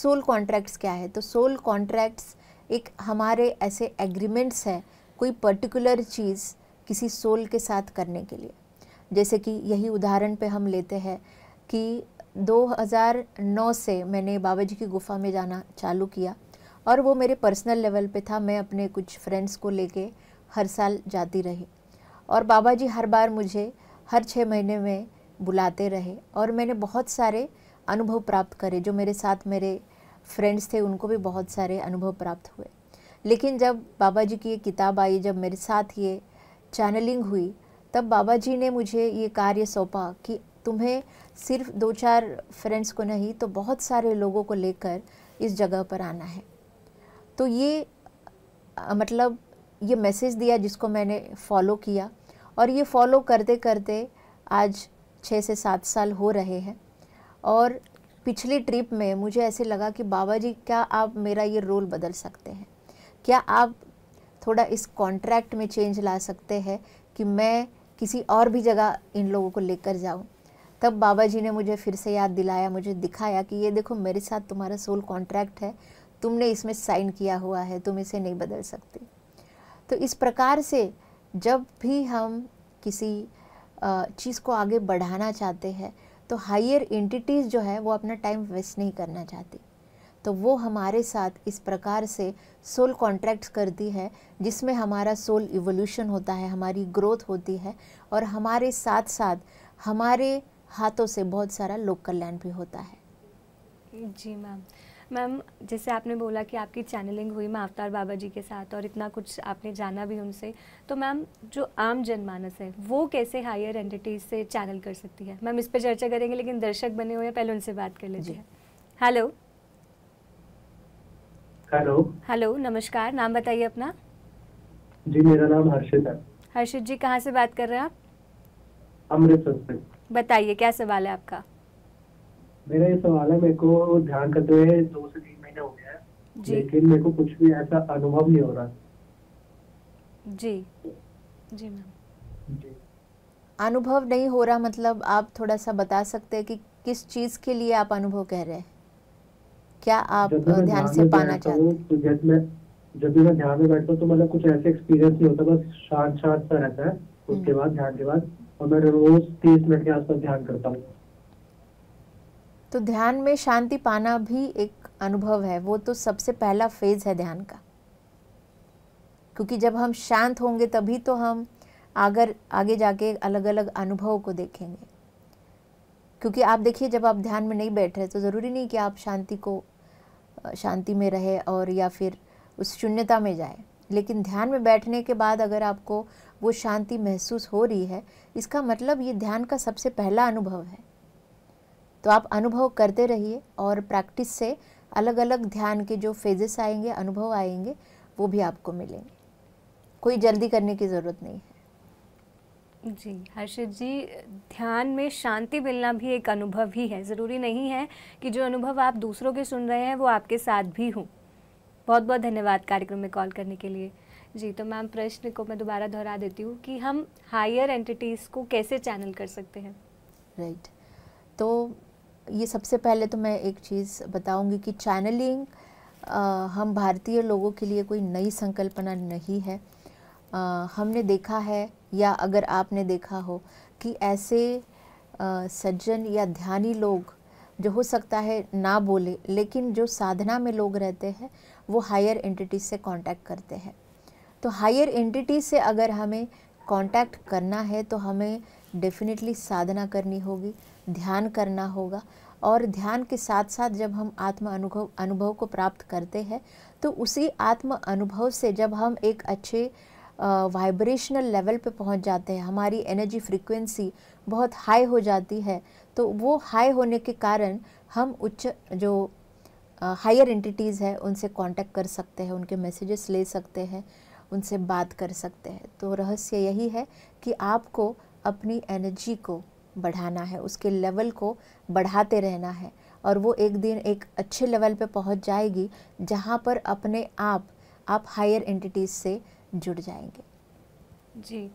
सोल कॉन्ट्रैक्ट्स क्या है तो सोल कॉन्ट्रैक्ट्स एक हमारे ऐसे एग्रीमेंट्स हैं कोई पर्टिकुलर चीज़ किसी सोल के साथ करने के लिए जैसे कि यही उदाहरण पे हम लेते हैं कि 2009 से मैंने बाबा जी की गुफा में जाना चालू किया और वो मेरे पर्सनल लेवल पे था मैं अपने कुछ फ्रेंड्स को लेके हर साल जाती रही और बाबा जी हर बार मुझे हर छः महीने में बुलाते रहे और मैंने बहुत सारे अनुभव प्राप्त करे जो मेरे साथ मेरे फ्रेंड्स थे उनको भी बहुत सारे अनुभव प्राप्त हुए लेकिन जब बाबा जी की ये किताब आई जब मेरे साथ ये चैनलिंग हुई तब बाबा जी ने मुझे ये कार्य सौंपा कि तुम्हें सिर्फ दो चार फ्रेंड्स को नहीं तो बहुत सारे लोगों को लेकर इस जगह पर आना है तो ये मतलब ये मैसेज दिया जिसको मैंने फॉलो किया और ये फॉलो करते करते आज छः से सात साल हो रहे हैं और पिछली ट्रिप में मुझे ऐसे लगा कि बाबा जी क्या आप मेरा ये रोल बदल सकते हैं क्या आप थोड़ा इस कॉन्ट्रैक्ट में चेंज ला सकते हैं कि मैं किसी और भी जगह इन लोगों को लेकर जाऊं तब बाबा जी ने मुझे फिर से याद दिलाया मुझे दिखाया कि ये देखो मेरे साथ तुम्हारा सोल कॉन्ट्रैक्ट है तुमने इसमें साइन किया हुआ है तुम इसे नहीं बदल सकते तो इस प्रकार से जब भी हम किसी चीज़ को आगे बढ़ाना चाहते हैं तो हायर एंटिटीज़ जो है वो अपना टाइम वेस्ट नहीं करना चाहती तो वो हमारे साथ इस प्रकार से सोल कॉन्ट्रैक्ट करती है जिसमें हमारा सोल इवोल्यूशन होता है हमारी ग्रोथ होती है और हमारे साथ साथ हमारे हाथों से बहुत सारा लोक कल्याण भी होता है जी मैम मैम जैसे आपने बोला कि आपकी चैनलिंग हुई मैं अवतार बाबा जी के साथ और इतना कुछ आपने जाना भी उनसे तो मैम जो आम जनमानस है वो कैसे हायर एंटिटीज से चैनल कर सकती है मैम इस पर चर्चा करेंगे लेकिन दर्शक बने हुए हैं पहले उनसे बात कर लीजिए हेलो हेलो हेलो नमस्कार नाम बताइए अपना जी मेरा नाम हर्षित है हर्षित जी कहाँ से बात कर रहे हैं आप अमृतसर से बताइए क्या सवाल है आपका मेरा ये सवाल है मेरे को ध्यान करते हुए दो से तीन महीने हो गया है लेकिन मेरे को कुछ भी ऐसा अनुभव नहीं हो रहा जी जी मैम अनुभव नहीं हो रहा मतलब आप थोड़ा सा बता सकते हैं कि किस चीज के लिए आप अनुभव कह रहे हैं क्या आप ध्यान से पाना चाहते तो जब भी मैं ध्यान में बैठता हूँ तो मतलब कुछ ऐसे एक्सपीरियंस नहीं होता बस शांत शांत सा रहता है उसके हम्म। बाद ध्यान के बाद और मैं रोज तीस मिनट के आसपास ध्यान करता हूँ तो ध्यान में शांति पाना भी एक अनुभव है वो तो सबसे पहला फेज है ध्यान का क्योंकि जब हम शांत होंगे तभी तो हम अगर आगे जाके अलग अलग अनुभव को देखेंगे क्योंकि आप देखिए जब आप ध्यान में नहीं बैठ रहे तो ज़रूरी नहीं कि आप शांति को शांति में रहे और या फिर उस शून्यता में जाए लेकिन ध्यान में बैठने के बाद अगर आपको वो शांति महसूस हो रही है इसका मतलब ये ध्यान का सबसे पहला अनुभव है तो आप अनुभव करते रहिए और प्रैक्टिस से अलग अलग ध्यान के जो फेजेस आएंगे अनुभव आएंगे वो भी आपको मिलेंगे कोई जल्दी करने की ज़रूरत नहीं है जी हर्षित जी ध्यान में शांति मिलना भी एक अनुभव ही है ज़रूरी नहीं है कि जो अनुभव आप दूसरों के सुन रहे हैं वो आपके साथ भी हों बहुत बहुत धन्यवाद कार्यक्रम में कॉल करने के लिए जी तो मैम प्रश्न को मैं दोबारा दोहरा देती हूँ कि हम हायर एंटिटीज़ को कैसे चैनल कर सकते हैं राइट right. तो ये सबसे पहले तो मैं एक चीज़ बताऊंगी कि चैनलिंग हम भारतीय लोगों के लिए कोई नई संकल्पना नहीं है आ, हमने देखा है या अगर आपने देखा हो कि ऐसे आ, सज्जन या ध्यानी लोग जो हो सकता है ना बोले लेकिन जो साधना में लोग रहते हैं वो हायर एंटिटीज से कांटेक्ट करते हैं तो हायर एंटिटी से अगर हमें कांटेक्ट करना है तो हमें डेफिनेटली साधना करनी होगी ध्यान करना होगा और ध्यान के साथ साथ जब हम आत्म अनुभव अनुभव को प्राप्त करते हैं तो उसी आत्म अनुभव से जब हम एक अच्छे वाइब्रेशनल लेवल पे पहुंच जाते हैं हमारी एनर्जी फ्रीक्वेंसी बहुत हाई हो जाती है तो वो हाई होने के कारण हम उच्च जो हायर एंटिटीज़ है उनसे कांटेक्ट कर सकते हैं उनके मैसेजेस ले सकते हैं उनसे बात कर सकते हैं तो रहस्य यही है कि आपको अपनी एनर्जी को बढ़ाना है उसके लेवल को बढ़ाते रहना है और वो एक दिन एक अच्छे लेवल पे पहुंच जाएगी जहाँ पर अपने आप आप हायर एंटिटीज़ से जुड़ जाएंगे जी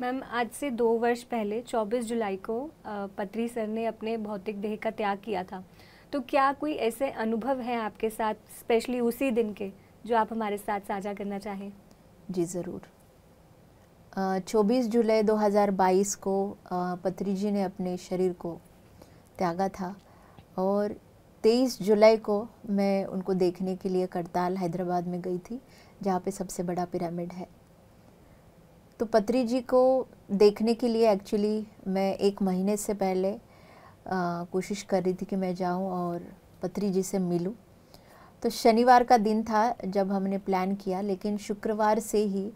मैम आज से दो वर्ष पहले 24 जुलाई को पत्री सर ने अपने भौतिक देह का त्याग किया था तो क्या कोई ऐसे अनुभव हैं आपके साथ स्पेशली उसी दिन के जो आप हमारे साथ साझा करना चाहें जी ज़रूर चौबीस जुलाई 2022 को पत्री जी ने अपने शरीर को त्यागा था और 23 जुलाई को मैं उनको देखने के लिए करताल हैदराबाद में गई थी जहाँ पे सबसे बड़ा पिरामिड है तो पत्री जी को देखने के लिए एक्चुअली मैं एक महीने से पहले कोशिश कर रही थी कि मैं जाऊँ और पत्री जी से मिलूँ तो शनिवार का दिन था जब हमने प्लान किया लेकिन शुक्रवार से ही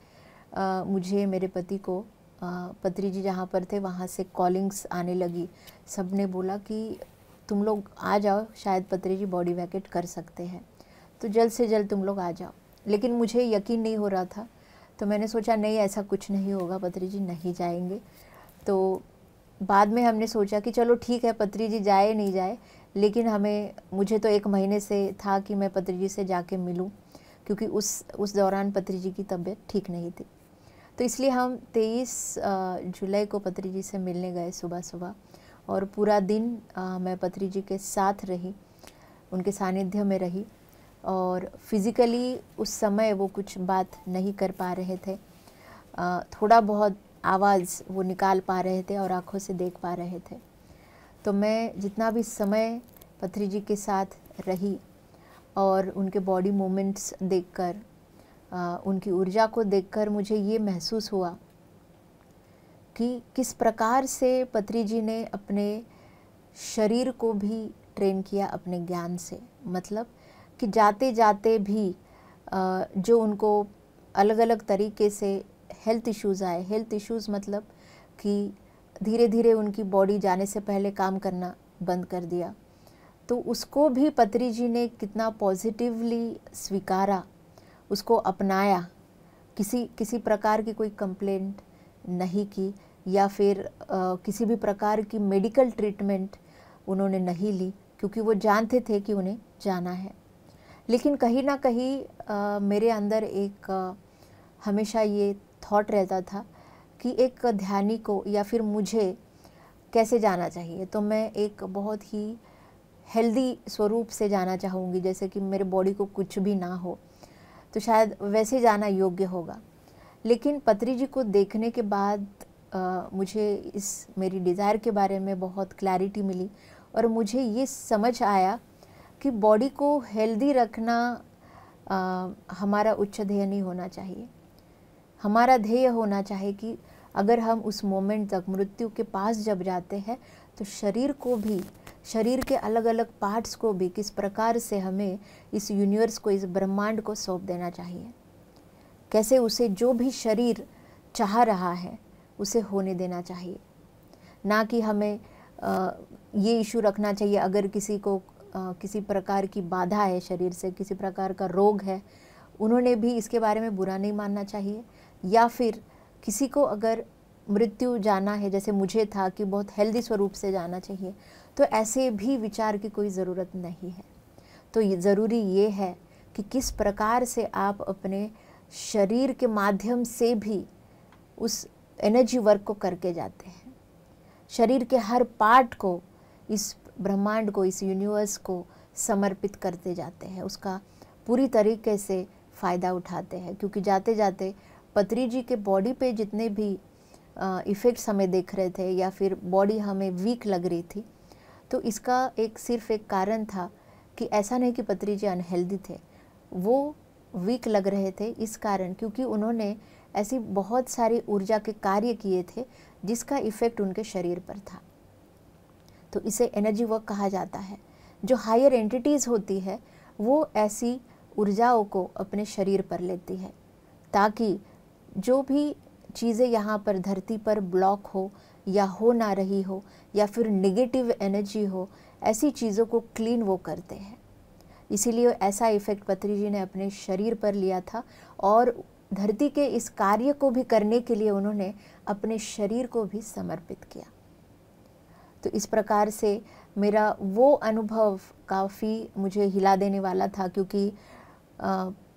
आ, मुझे मेरे पति को पत्री जी जहाँ पर थे वहाँ से कॉलिंग्स आने लगी सब ने बोला कि तुम लोग आ जाओ शायद पत्री जी बॉडी वैकेट कर सकते हैं तो जल्द से जल्द तुम लोग आ जाओ लेकिन मुझे यकीन नहीं हो रहा था तो मैंने सोचा नहीं ऐसा कुछ नहीं होगा पत्री जी नहीं जाएंगे तो बाद में हमने सोचा कि चलो ठीक है पत्री जी जाए नहीं जाए लेकिन हमें मुझे तो एक महीने से था कि मैं पत्री जी से जाके मिलूं क्योंकि उस उस दौरान पत्री जी की तबीयत ठीक नहीं थी तो इसलिए हम 23 जुलाई को पत्री जी से मिलने गए सुबह सुबह और पूरा दिन मैं पत्री जी के साथ रही उनके सानिध्य में रही और फिज़िकली उस समय वो कुछ बात नहीं कर पा रहे थे थोड़ा बहुत आवाज़ वो निकाल पा रहे थे और आँखों से देख पा रहे थे तो मैं जितना भी समय पथरी जी के साथ रही और उनके बॉडी मोमेंट्स देखकर उनकी ऊर्जा को देखकर मुझे ये महसूस हुआ कि किस प्रकार से पत्री जी ने अपने शरीर को भी ट्रेन किया अपने ज्ञान से मतलब कि जाते जाते भी जो उनको अलग अलग तरीके से हेल्थ इश्यूज़ आए हेल्थ इश्यूज़ मतलब कि धीरे धीरे उनकी बॉडी जाने से पहले काम करना बंद कर दिया तो उसको भी पत्री जी ने कितना पॉजिटिवली स्वीकारा उसको अपनाया किसी किसी प्रकार की कोई कंप्लेंट नहीं की या फिर आ, किसी भी प्रकार की मेडिकल ट्रीटमेंट उन्होंने नहीं ली क्योंकि वो जानते थे कि उन्हें जाना है लेकिन कहीं ना कहीं मेरे अंदर एक आ, हमेशा ये थॉट रहता था कि एक ध्यानी को या फिर मुझे कैसे जाना चाहिए तो मैं एक बहुत ही हेल्दी स्वरूप से जाना चाहूँगी जैसे कि मेरे बॉडी को कुछ भी ना हो तो शायद वैसे जाना योग्य होगा लेकिन पत्री जी को देखने के बाद आ, मुझे इस मेरी डिज़ायर के बारे में बहुत क्लैरिटी मिली और मुझे ये समझ आया कि बॉडी को हेल्दी रखना आ, हमारा उच्च ध्येय नहीं होना चाहिए हमारा ध्येय होना चाहिए कि अगर हम उस मोमेंट तक मृत्यु के पास जब जाते हैं तो शरीर को भी शरीर के अलग अलग पार्ट्स को भी किस प्रकार से हमें इस यूनिवर्स को इस ब्रह्मांड को सौंप देना चाहिए कैसे उसे जो भी शरीर चाह रहा है उसे होने देना चाहिए ना कि हमें आ, ये इशू रखना चाहिए अगर किसी को आ, किसी प्रकार की बाधा है शरीर से किसी प्रकार का रोग है उन्होंने भी इसके बारे में बुरा नहीं मानना चाहिए या फिर किसी को अगर मृत्यु जाना है जैसे मुझे था कि बहुत हेल्दी स्वरूप से जाना चाहिए तो ऐसे भी विचार की कोई ज़रूरत नहीं है तो ज़रूरी ये है कि किस प्रकार से आप अपने शरीर के माध्यम से भी उस एनर्जी वर्क को करके जाते हैं शरीर के हर पार्ट को इस ब्रह्मांड को इस यूनिवर्स को समर्पित करते जाते हैं उसका पूरी तरीके से फ़ायदा उठाते हैं क्योंकि जाते जाते पत्री जी के बॉडी पे जितने भी इफ़ेक्ट्स हमें देख रहे थे या फिर बॉडी हमें वीक लग रही थी तो इसका एक सिर्फ एक कारण था कि ऐसा नहीं कि पत्री जी अनहेल्दी थे वो वीक लग रहे थे इस कारण क्योंकि उन्होंने ऐसी बहुत सारी ऊर्जा के कार्य किए थे जिसका इफ़ेक्ट उनके शरीर पर था तो इसे एनर्जी वर्क कहा जाता है जो हायर एंटिटीज़ होती है वो ऐसी ऊर्जाओं को अपने शरीर पर लेती है ताकि जो भी चीज़ें यहाँ पर धरती पर ब्लॉक हो या हो ना रही हो या फिर निगेटिव एनर्जी हो ऐसी चीज़ों को क्लीन वो करते हैं इसीलिए ऐसा इफ़ेक्ट पत्री जी ने अपने शरीर पर लिया था और धरती के इस कार्य को भी करने के लिए उन्होंने अपने शरीर को भी समर्पित किया तो इस प्रकार से मेरा वो अनुभव काफ़ी मुझे हिला देने वाला था क्योंकि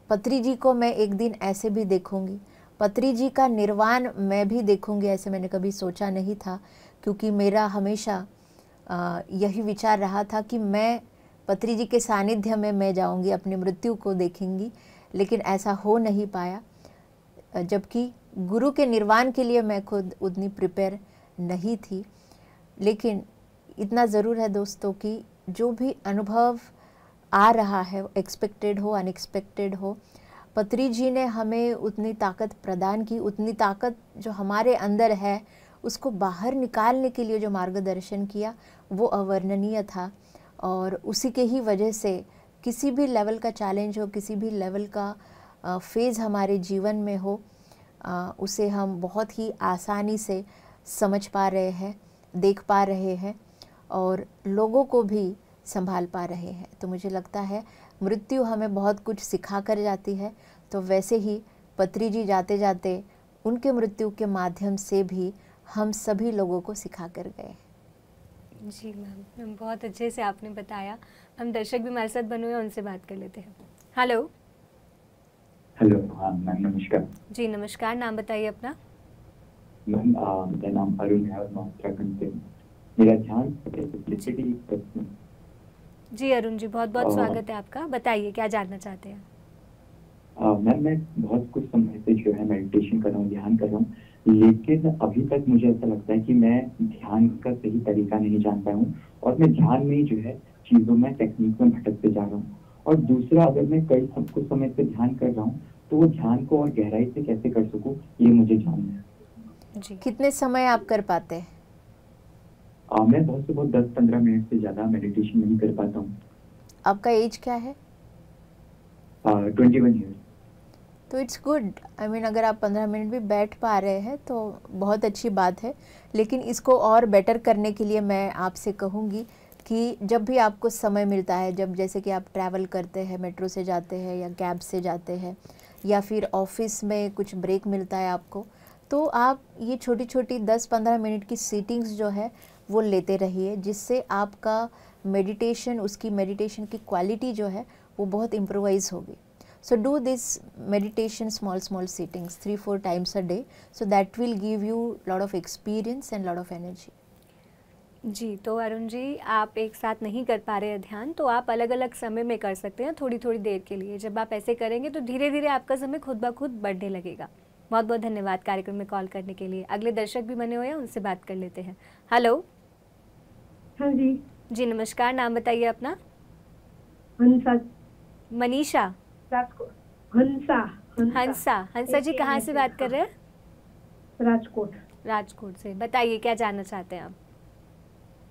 पत्री जी को मैं एक दिन ऐसे भी देखूंगी पत्री जी का निर्वाण मैं भी देखूंगी ऐसे मैंने कभी सोचा नहीं था क्योंकि मेरा हमेशा यही विचार रहा था कि मैं पत्री जी के सानिध्य में मैं जाऊंगी अपनी मृत्यु को देखेंगी लेकिन ऐसा हो नहीं पाया जबकि गुरु के निर्वाण के लिए मैं खुद उतनी प्रिपेयर नहीं थी लेकिन इतना ज़रूर है दोस्तों कि जो भी अनुभव आ रहा है एक्सपेक्टेड हो अनएक्सपेक्टेड हो पत्री जी ने हमें उतनी ताकत प्रदान की उतनी ताकत जो हमारे अंदर है उसको बाहर निकालने के लिए जो मार्गदर्शन किया वो अवर्णनीय था और उसी के ही वजह से किसी भी लेवल का चैलेंज हो किसी भी लेवल का फेज़ हमारे जीवन में हो उसे हम बहुत ही आसानी से समझ पा रहे हैं देख पा रहे हैं और लोगों को भी संभाल पा रहे हैं तो मुझे लगता है मृत्यु हमें बहुत कुछ सिखा कर जाती है तो वैसे ही पत्री जी जाते जाते उनके मृत्यु के माध्यम से भी हम सभी लोगों को सिखा कर गए जी मैम बहुत अच्छे से आपने बताया हम दर्शक भी हमारे साथ बने हुए उनसे बात कर लेते हैं हेलो हेलो हाँ, मैम नमस्कार जी नमस्कार नाम बताइए अपना मैम मेरा नाम अरुण है उत्तराखंड से मेरा ध्यान जी अरुण जी बहुत बहुत हाँ। स्वागत है आपका बताइए क्या जानना चाहते हैं मैम मैं बहुत कुछ समय से जो है मेडिटेशन कर रहा हूँ ध्यान कर रहा हूँ लेकिन अभी तक मुझे ऐसा लगता है कि मैं ध्यान का सही तरीका नहीं जान पाया हूँ और मैं ध्यान में ही जो है चीज़ों में टेक्निक में भटकते जा रहा हूँ और दूसरा अगर मैं कई सब कुछ समय से ध्यान कर रहा हूँ तो वो ध्यान को और गहराई से कैसे कर सकूँ ये मुझे जानना है जी कितने समय आप कर पाते हैं आ, मैं बहुत से बहुत दस पंद्रह मिनट से ज़्यादा मेडिटेशन नहीं कर पाता हूँ आपका एज क्या है ट्वेंटी वन ईयर तो इट्स गुड आई मीन अगर आप पंद्रह मिनट भी बैठ पा रहे हैं तो बहुत अच्छी बात है लेकिन इसको और बेटर करने के लिए मैं आपसे कहूँगी कि जब भी आपको समय मिलता है जब जैसे कि आप ट्रैवल करते हैं मेट्रो से जाते हैं या कैब से जाते हैं या फिर ऑफिस में कुछ ब्रेक मिलता है आपको तो आप ये छोटी छोटी 10-15 मिनट की सीटिंग्स जो है वो लेते रहिए जिससे आपका मेडिटेशन उसकी मेडिटेशन की क्वालिटी जो है वो बहुत इम्प्रोवाइज़ होगी so do this meditation small small sittings three four times a day so that will give you lot of experience and lot of energy जी तो अरुण जी आप एक साथ नहीं कर पा रहे हैं ध्यान तो आप अलग अलग समय में कर सकते हैं थोड़ी थोड़ी देर के लिए जब आप ऐसे करेंगे तो धीरे धीरे आपका समय खुद ब खुद बढ़ने लगेगा बहुत बहुत धन्यवाद कार्यक्रम में कॉल करने के लिए अगले दर्शक भी बने हुए हैं उनसे बात कर लेते हैं हेलो हाँ जी जी नमस्कार नाम बताइए अपना हंसा मनीषा हंसा हंसा हंसा जी कहाँ से बात कर हाँ। रहे हैं राजकोट राजकोट से बताइए क्या जानना चाहते हैं आप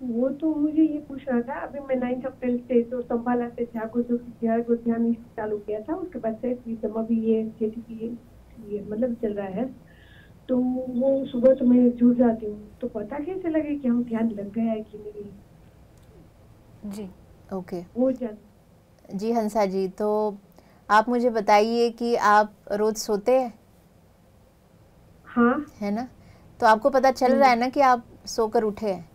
वो तो मुझे ये पूछना था अभी मैं नाइन्थ अप्रैल से जो संभाला से जागो जो जागो ध्यान चालू किया था उसके बाद से अभी ये जेटीपी ये मतलब चल रहा है तो वो सुबह तो मैं जुड़ जाती हूँ तो पता कैसे लगे कि हम ध्यान लग गया है कि नहीं जी ओके वो जान जी हंसा जी तो आप मुझे बताइए कि आप रोज सोते हैं हाँ है ना तो आपको पता चल हम्म। रहा है ना कि आप सोकर उठे हैं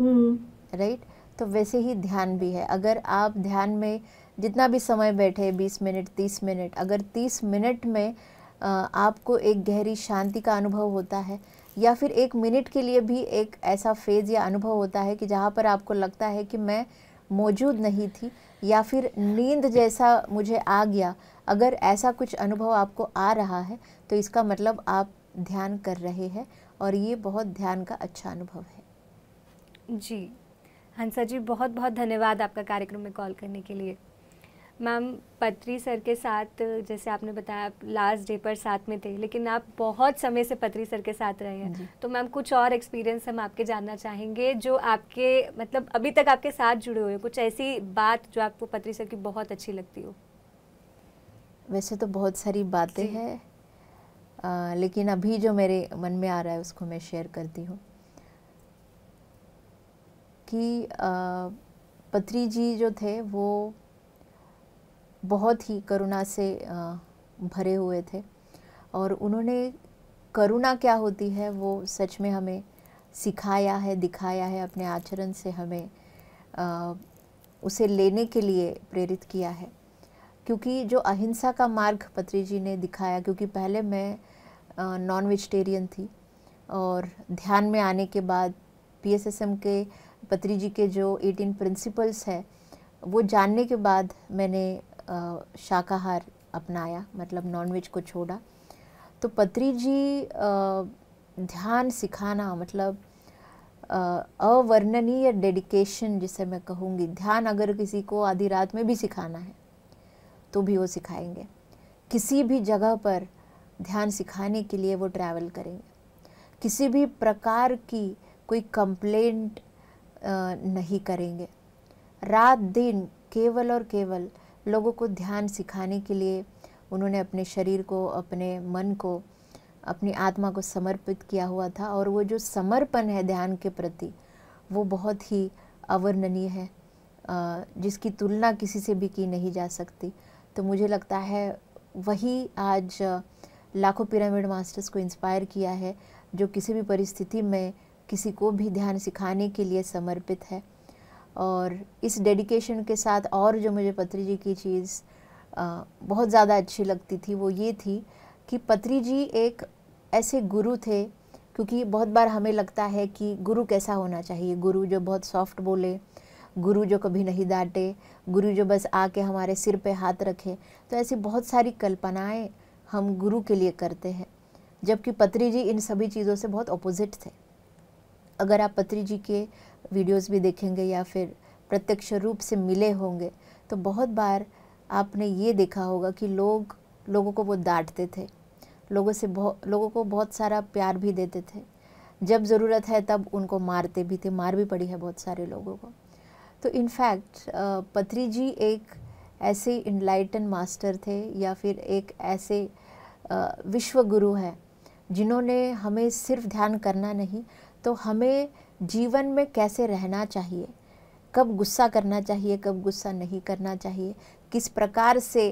हम्म। राइट तो वैसे ही ध्यान भी है अगर आप ध्यान में जितना भी समय बैठे बीस मिनट तीस मिनट अगर तीस मिनट में आपको एक गहरी शांति का अनुभव होता है या फिर एक मिनट के लिए भी एक ऐसा फेज़ या अनुभव होता है कि जहाँ पर आपको लगता है कि मैं मौजूद नहीं थी या फिर नींद जैसा मुझे आ गया अगर ऐसा कुछ अनुभव आपको आ रहा है तो इसका मतलब आप ध्यान कर रहे हैं और ये बहुत ध्यान का अच्छा अनुभव है जी हंसा जी बहुत बहुत धन्यवाद आपका कार्यक्रम में कॉल करने के लिए मैम पत्री सर के साथ जैसे आपने बताया आप लास्ट डे पर साथ में थे लेकिन आप बहुत समय से पत्री सर के साथ रहे हैं तो मैम कुछ और एक्सपीरियंस हम आपके जानना चाहेंगे जो आपके मतलब अभी तक आपके साथ जुड़े हुए कुछ ऐसी बात जो आपको पत्री सर की बहुत अच्छी लगती हो वैसे तो बहुत सारी बातें हैं लेकिन अभी जो मेरे मन में आ रहा है उसको मैं शेयर करती हूँ कि आ, पत्री जी जो थे वो बहुत ही करुणा से भरे हुए थे और उन्होंने करुणा क्या होती है वो सच में हमें सिखाया है दिखाया है अपने आचरण से हमें उसे लेने के लिए प्रेरित किया है क्योंकि जो अहिंसा का मार्ग पत्री जी ने दिखाया क्योंकि पहले मैं नॉन वेजिटेरियन थी और ध्यान में आने के बाद पीएसएसएम के पत्री जी के जो 18 प्रिंसिपल्स हैं वो जानने के बाद मैंने शाकाहार अपनाया मतलब नॉनवेज को छोड़ा तो पत्री जी ध्यान सिखाना मतलब अवर्णनीय डेडिकेशन जिसे मैं कहूँगी ध्यान अगर किसी को आधी रात में भी सिखाना है तो भी वो सिखाएंगे किसी भी जगह पर ध्यान सिखाने के लिए वो ट्रैवल करेंगे किसी भी प्रकार की कोई कंप्लेंट नहीं करेंगे रात दिन केवल और केवल लोगों को ध्यान सिखाने के लिए उन्होंने अपने शरीर को अपने मन को अपनी आत्मा को समर्पित किया हुआ था और वो जो समर्पण है ध्यान के प्रति वो बहुत ही अवर्णनीय है जिसकी तुलना किसी से भी की नहीं जा सकती तो मुझे लगता है वही आज लाखों पिरामिड मास्टर्स को इंस्पायर किया है जो किसी भी परिस्थिति में किसी को भी ध्यान सिखाने के लिए समर्पित है और इस डेडिकेशन के साथ और जो मुझे पत्री जी की चीज़ बहुत ज़्यादा अच्छी लगती थी वो ये थी कि पत्री जी एक ऐसे गुरु थे क्योंकि बहुत बार हमें लगता है कि गुरु कैसा होना चाहिए गुरु जो बहुत सॉफ्ट बोले गुरु जो कभी नहीं डांटे गुरु जो बस आके हमारे सिर पे हाथ रखे तो ऐसी बहुत सारी कल्पनाएं हम गुरु के लिए करते हैं जबकि पत्री जी इन सभी चीज़ों से बहुत अपोजिट थे अगर आप पत्री जी के वीडियोस भी देखेंगे या फिर प्रत्यक्ष रूप से मिले होंगे तो बहुत बार आपने ये देखा होगा कि लोग लोगों को वो डांटते थे लोगों से बहुत लोगों को बहुत सारा प्यार भी देते थे जब ज़रूरत है तब उनको मारते भी थे मार भी पड़ी है बहुत सारे लोगों को तो इनफैक्ट पत्री जी एक ऐसे इनलाइटन मास्टर थे या फिर एक ऐसे विश्व गुरु हैं जिन्होंने हमें सिर्फ ध्यान करना नहीं तो हमें जीवन में कैसे रहना चाहिए कब गुस्सा करना चाहिए कब गुस्सा नहीं करना चाहिए किस प्रकार से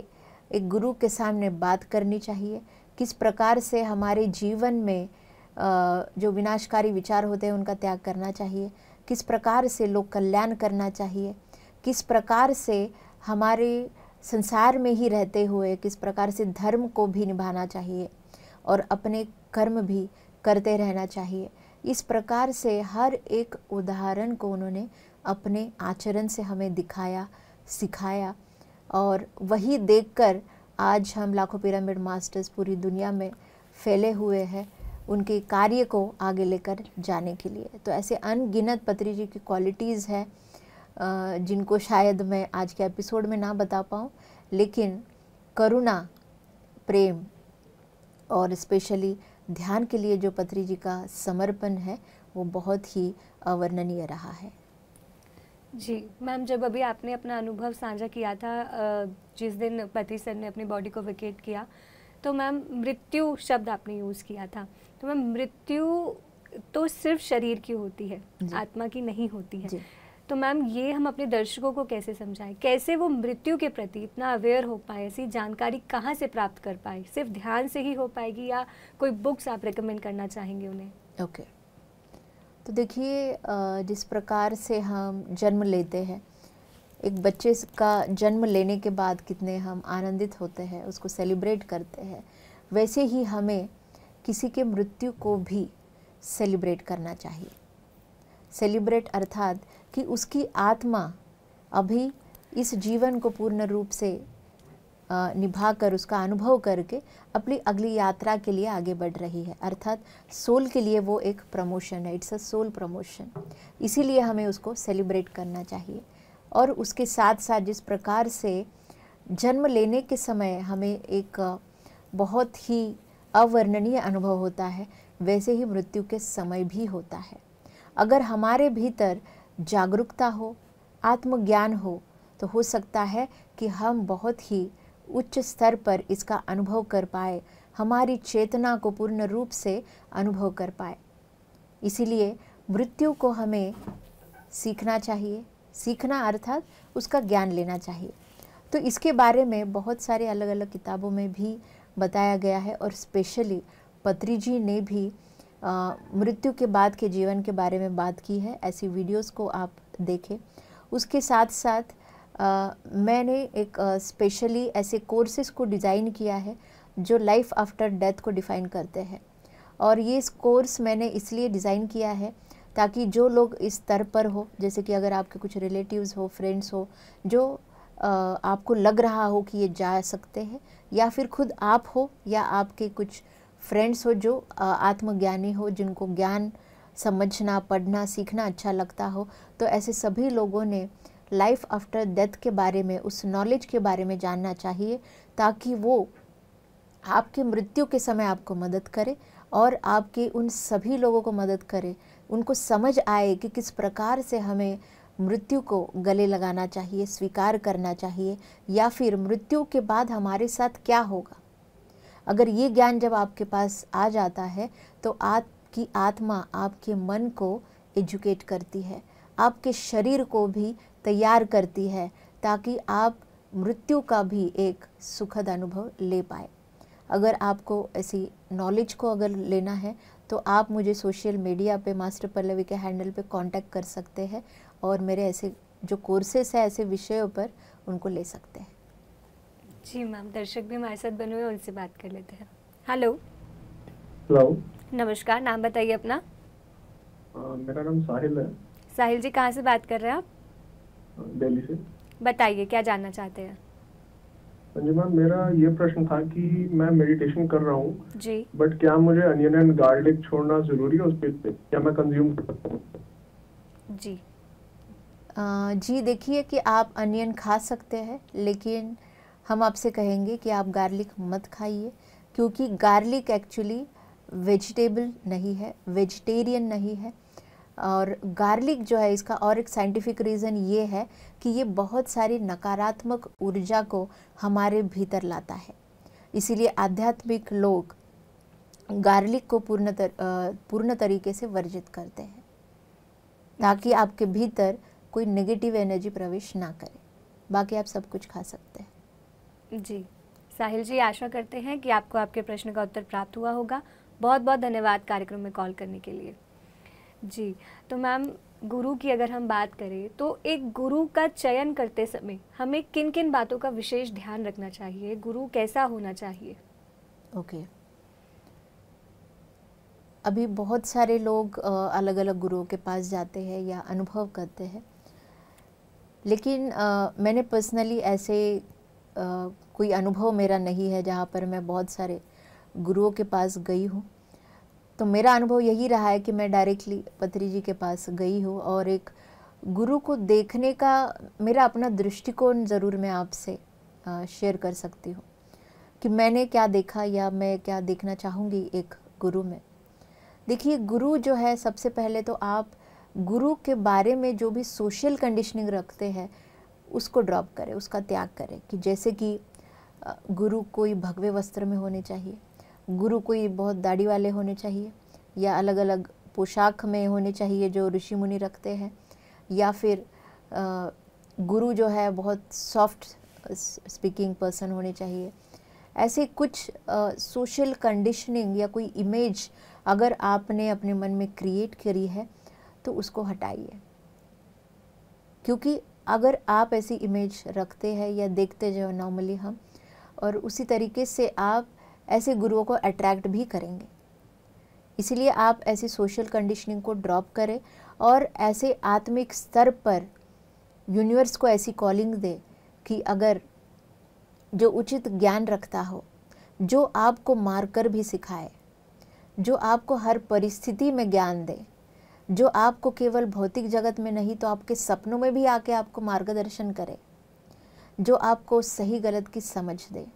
एक गुरु के सामने बात करनी चाहिए किस प्रकार से हमारे जीवन में जो विनाशकारी विचार होते हैं उनका त्याग करना चाहिए किस प्रकार से लोग कल्याण करना चाहिए किस प्रकार से हमारे संसार में ही रहते हुए किस प्रकार से धर्म को भी निभाना चाहिए और अपने कर्म भी करते रहना चाहिए इस प्रकार से हर एक उदाहरण को उन्होंने अपने आचरण से हमें दिखाया सिखाया और वही देखकर आज हम लाखों पिरामिड मास्टर्स पूरी दुनिया में फैले हुए हैं उनके कार्य को आगे लेकर जाने के लिए तो ऐसे अनगिनत पत्री जी की क्वालिटीज़ है जिनको शायद मैं आज के एपिसोड में ना बता पाऊँ लेकिन करुणा प्रेम और स्पेशली ध्यान के लिए जो पत्री जी का समर्पण है वो बहुत ही अवर्णनीय रहा है जी मैम जब अभी आपने अपना अनुभव साझा किया था जिस दिन पति सर ने अपनी बॉडी को विकेट किया तो मैम मृत्यु शब्द आपने यूज़ किया था तो मैम मृत्यु तो सिर्फ शरीर की होती है आत्मा की नहीं होती है तो मैम ये हम अपने दर्शकों को कैसे समझाएं कैसे वो मृत्यु के प्रति इतना अवेयर हो पाए ऐसी जानकारी कहाँ से प्राप्त कर पाए सिर्फ ध्यान से ही हो पाएगी या कोई बुक्स आप रिकमेंड करना चाहेंगे उन्हें ओके okay. तो देखिए जिस प्रकार से हम जन्म लेते हैं एक बच्चे का जन्म लेने के बाद कितने हम आनंदित होते हैं उसको सेलिब्रेट करते हैं वैसे ही हमें किसी के मृत्यु को भी सेलिब्रेट करना चाहिए सेलिब्रेट अर्थात कि उसकी आत्मा अभी इस जीवन को पूर्ण रूप से निभा कर उसका अनुभव करके अपनी अगली यात्रा के लिए आगे बढ़ रही है अर्थात सोल के लिए वो एक प्रमोशन है इट्स अ सोल प्रमोशन इसीलिए हमें उसको सेलिब्रेट करना चाहिए और उसके साथ साथ जिस प्रकार से जन्म लेने के समय हमें एक बहुत ही अवर्णनीय अनुभव होता है वैसे ही मृत्यु के समय भी होता है अगर हमारे भीतर जागरूकता हो आत्मज्ञान हो तो हो सकता है कि हम बहुत ही उच्च स्तर पर इसका अनुभव कर पाए हमारी चेतना को पूर्ण रूप से अनुभव कर पाए इसीलिए मृत्यु को हमें सीखना चाहिए सीखना अर्थात उसका ज्ञान लेना चाहिए तो इसके बारे में बहुत सारे अलग अलग किताबों में भी बताया गया है और स्पेशली पत्री जी ने भी मृत्यु के बाद के जीवन के बारे में बात की है ऐसी वीडियोस को आप देखें उसके साथ साथ आ, मैंने एक स्पेशली ऐसे कोर्सेज को डिज़ाइन किया है जो लाइफ आफ्टर डेथ को डिफ़ाइन करते हैं और ये कोर्स मैंने इसलिए डिज़ाइन किया है ताकि जो लोग इस स्तर पर हो जैसे कि अगर आपके कुछ रिलेटिव्स हो फ्रेंड्स हो जो आ, आपको लग रहा हो कि ये जा सकते हैं या फिर खुद आप हो या आपके कुछ फ्रेंड्स हो जो आत्मज्ञानी हो जिनको ज्ञान समझना पढ़ना सीखना अच्छा लगता हो तो ऐसे सभी लोगों ने लाइफ आफ्टर डेथ के बारे में उस नॉलेज के बारे में जानना चाहिए ताकि वो आपकी मृत्यु के समय आपको मदद करे और आपके उन सभी लोगों को मदद करे उनको समझ आए कि किस प्रकार से हमें मृत्यु को गले लगाना चाहिए स्वीकार करना चाहिए या फिर मृत्यु के बाद हमारे साथ क्या होगा अगर ये ज्ञान जब आपके पास आ जाता है तो आपकी आत्मा आपके मन को एजुकेट करती है आपके शरीर को भी तैयार करती है ताकि आप मृत्यु का भी एक सुखद अनुभव ले पाए अगर आपको ऐसी नॉलेज को अगर लेना है तो आप मुझे सोशल मीडिया पे मास्टर पल्लवी के हैंडल पे कांटेक्ट कर सकते हैं और मेरे ऐसे जो कोर्सेस है ऐसे विषयों पर उनको ले सकते हैं जी मैम दर्शक भी हमारे साथ बने हुए हैं उनसे बात कर लेते हैं हेलो हेलो नमस्कार नाम बताइए अपना मेरा नाम साहिल है साहिल जी कहाँ से बात कर रहे हैं आप दिल्ली से बताइए क्या जानना चाहते हैं हाँ जी मैम मेरा ये प्रश्न था कि मैं मेडिटेशन कर रहा हूँ जी बट क्या मुझे अनियन एंड गार्लिक छोड़ना जरूरी है उस पे क्या मैं कंज्यूम कर सकता हूँ जी आ, जी देखिए कि आप अनियन खा सकते हैं लेकिन हम आपसे कहेंगे कि आप गार्लिक मत खाइए क्योंकि गार्लिक एक्चुअली वेजिटेबल नहीं है वेजिटेरियन नहीं है और गार्लिक जो है इसका और एक साइंटिफिक रीज़न ये है कि ये बहुत सारी नकारात्मक ऊर्जा को हमारे भीतर लाता है इसीलिए आध्यात्मिक लोग गार्लिक को पूर्ण तर, पूर्ण तरीके से वर्जित करते हैं ताकि आपके भीतर कोई नेगेटिव एनर्जी प्रवेश ना करे बाकी आप सब कुछ खा सकते हैं जी साहिल जी आशा करते हैं कि आपको आपके प्रश्न का उत्तर प्राप्त हुआ होगा बहुत बहुत धन्यवाद कार्यक्रम में कॉल करने के लिए जी तो मैम गुरु की अगर हम बात करें तो एक गुरु का चयन करते समय हमें किन किन बातों का विशेष ध्यान रखना चाहिए गुरु कैसा होना चाहिए ओके okay. अभी बहुत सारे लोग अलग अलग गुरुओं के पास जाते हैं या अनुभव करते हैं लेकिन आ, मैंने पर्सनली ऐसे कोई अनुभव मेरा नहीं है जहाँ पर मैं बहुत सारे गुरुओं के पास गई हूँ तो मेरा अनुभव यही रहा है कि मैं डायरेक्टली पत्री जी के पास गई हूँ और एक गुरु को देखने का मेरा अपना दृष्टिकोण ज़रूर मैं आपसे शेयर कर सकती हूँ कि मैंने क्या देखा या मैं क्या देखना चाहूँगी एक गुरु में देखिए गुरु जो है सबसे पहले तो आप गुरु के बारे में जो भी सोशल कंडीशनिंग रखते हैं उसको ड्रॉप करें उसका त्याग करें कि जैसे कि गुरु कोई भगवे वस्त्र में होने चाहिए गुरु कोई बहुत दाढ़ी वाले होने चाहिए या अलग अलग पोशाक में होने चाहिए जो ऋषि मुनि रखते हैं या फिर गुरु जो है बहुत सॉफ्ट स्पीकिंग पर्सन होने चाहिए ऐसे कुछ सोशल कंडीशनिंग या कोई इमेज अगर आपने अपने मन में क्रिएट करी है तो उसको हटाइए क्योंकि अगर आप ऐसी इमेज रखते हैं या देखते जो नॉर्मली हम और उसी तरीके से आप ऐसे गुरुओं को अट्रैक्ट भी करेंगे इसलिए आप ऐसी सोशल कंडीशनिंग को ड्रॉप करें और ऐसे आत्मिक स्तर पर यूनिवर्स को ऐसी कॉलिंग दे कि अगर जो उचित ज्ञान रखता हो जो आपको मारकर भी सिखाए जो आपको हर परिस्थिति में ज्ञान दे जो आपको केवल भौतिक जगत में नहीं तो आपके सपनों में भी आके आपको मार्गदर्शन करे जो आपको सही गलत की समझ दे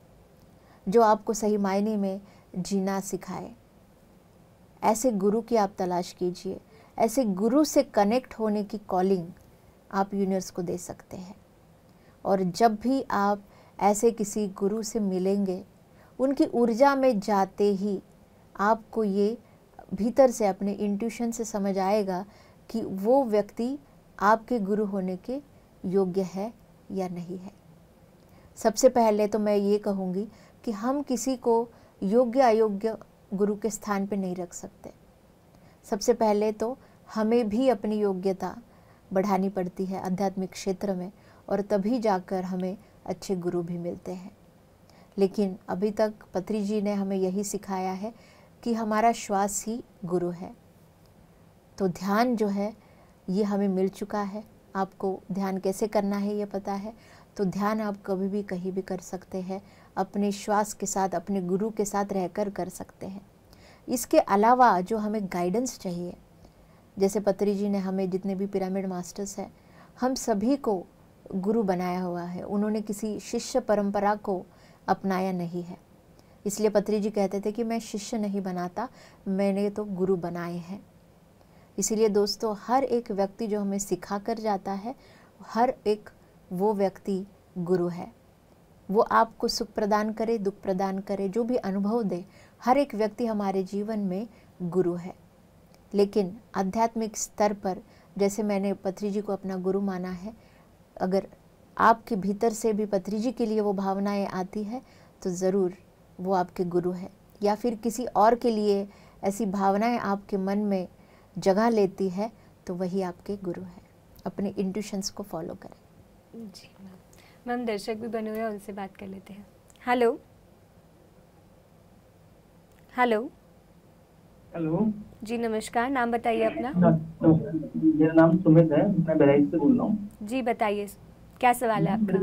जो आपको सही मायने में जीना सिखाए ऐसे गुरु की आप तलाश कीजिए ऐसे गुरु से कनेक्ट होने की कॉलिंग आप यूनिवर्स को दे सकते हैं और जब भी आप ऐसे किसी गुरु से मिलेंगे उनकी ऊर्जा में जाते ही आपको ये भीतर से अपने इंट्यूशन से समझ आएगा कि वो व्यक्ति आपके गुरु होने के योग्य है या नहीं है सबसे पहले तो मैं ये कहूँगी कि हम किसी को योग्य अयोग्य गुरु के स्थान पे नहीं रख सकते सबसे पहले तो हमें भी अपनी योग्यता बढ़ानी पड़ती है आध्यात्मिक क्षेत्र में और तभी जाकर हमें अच्छे गुरु भी मिलते हैं लेकिन अभी तक पत्री जी ने हमें यही सिखाया है कि हमारा श्वास ही गुरु है तो ध्यान जो है ये हमें मिल चुका है आपको ध्यान कैसे करना है ये पता है तो ध्यान आप कभी भी कहीं भी कर सकते हैं अपने श्वास के साथ अपने गुरु के साथ रहकर कर सकते हैं इसके अलावा जो हमें गाइडेंस चाहिए जैसे पत्री जी ने हमें जितने भी पिरामिड मास्टर्स हैं हम सभी को गुरु बनाया हुआ है उन्होंने किसी शिष्य परंपरा को अपनाया नहीं है इसलिए पत्री जी कहते थे कि मैं शिष्य नहीं बनाता मैंने तो गुरु बनाए हैं इसीलिए दोस्तों हर एक व्यक्ति जो हमें सिखा कर जाता है हर एक वो व्यक्ति गुरु है वो आपको सुख प्रदान करे दुख प्रदान करे जो भी अनुभव दे हर एक व्यक्ति हमारे जीवन में गुरु है लेकिन आध्यात्मिक स्तर पर जैसे मैंने पत्री जी को अपना गुरु माना है अगर आपके भीतर से भी पत्री जी के लिए वो भावनाएं आती है तो ज़रूर वो आपके गुरु है या फिर किसी और के लिए ऐसी भावनाएं आपके मन में जगह लेती है तो वही आपके गुरु है अपने इंट्यूशंस को फॉलो करें जी मैम मैम दर्शक भी बने हुए हैं उनसे बात कर लेते हैं हेलो हेलो हेलो जी नमस्कार नाम बताइए अपना मेरा नाम सुमित है मैं बहराइच से बोल रहा हूँ जी बताइए क्या सवाल है आपका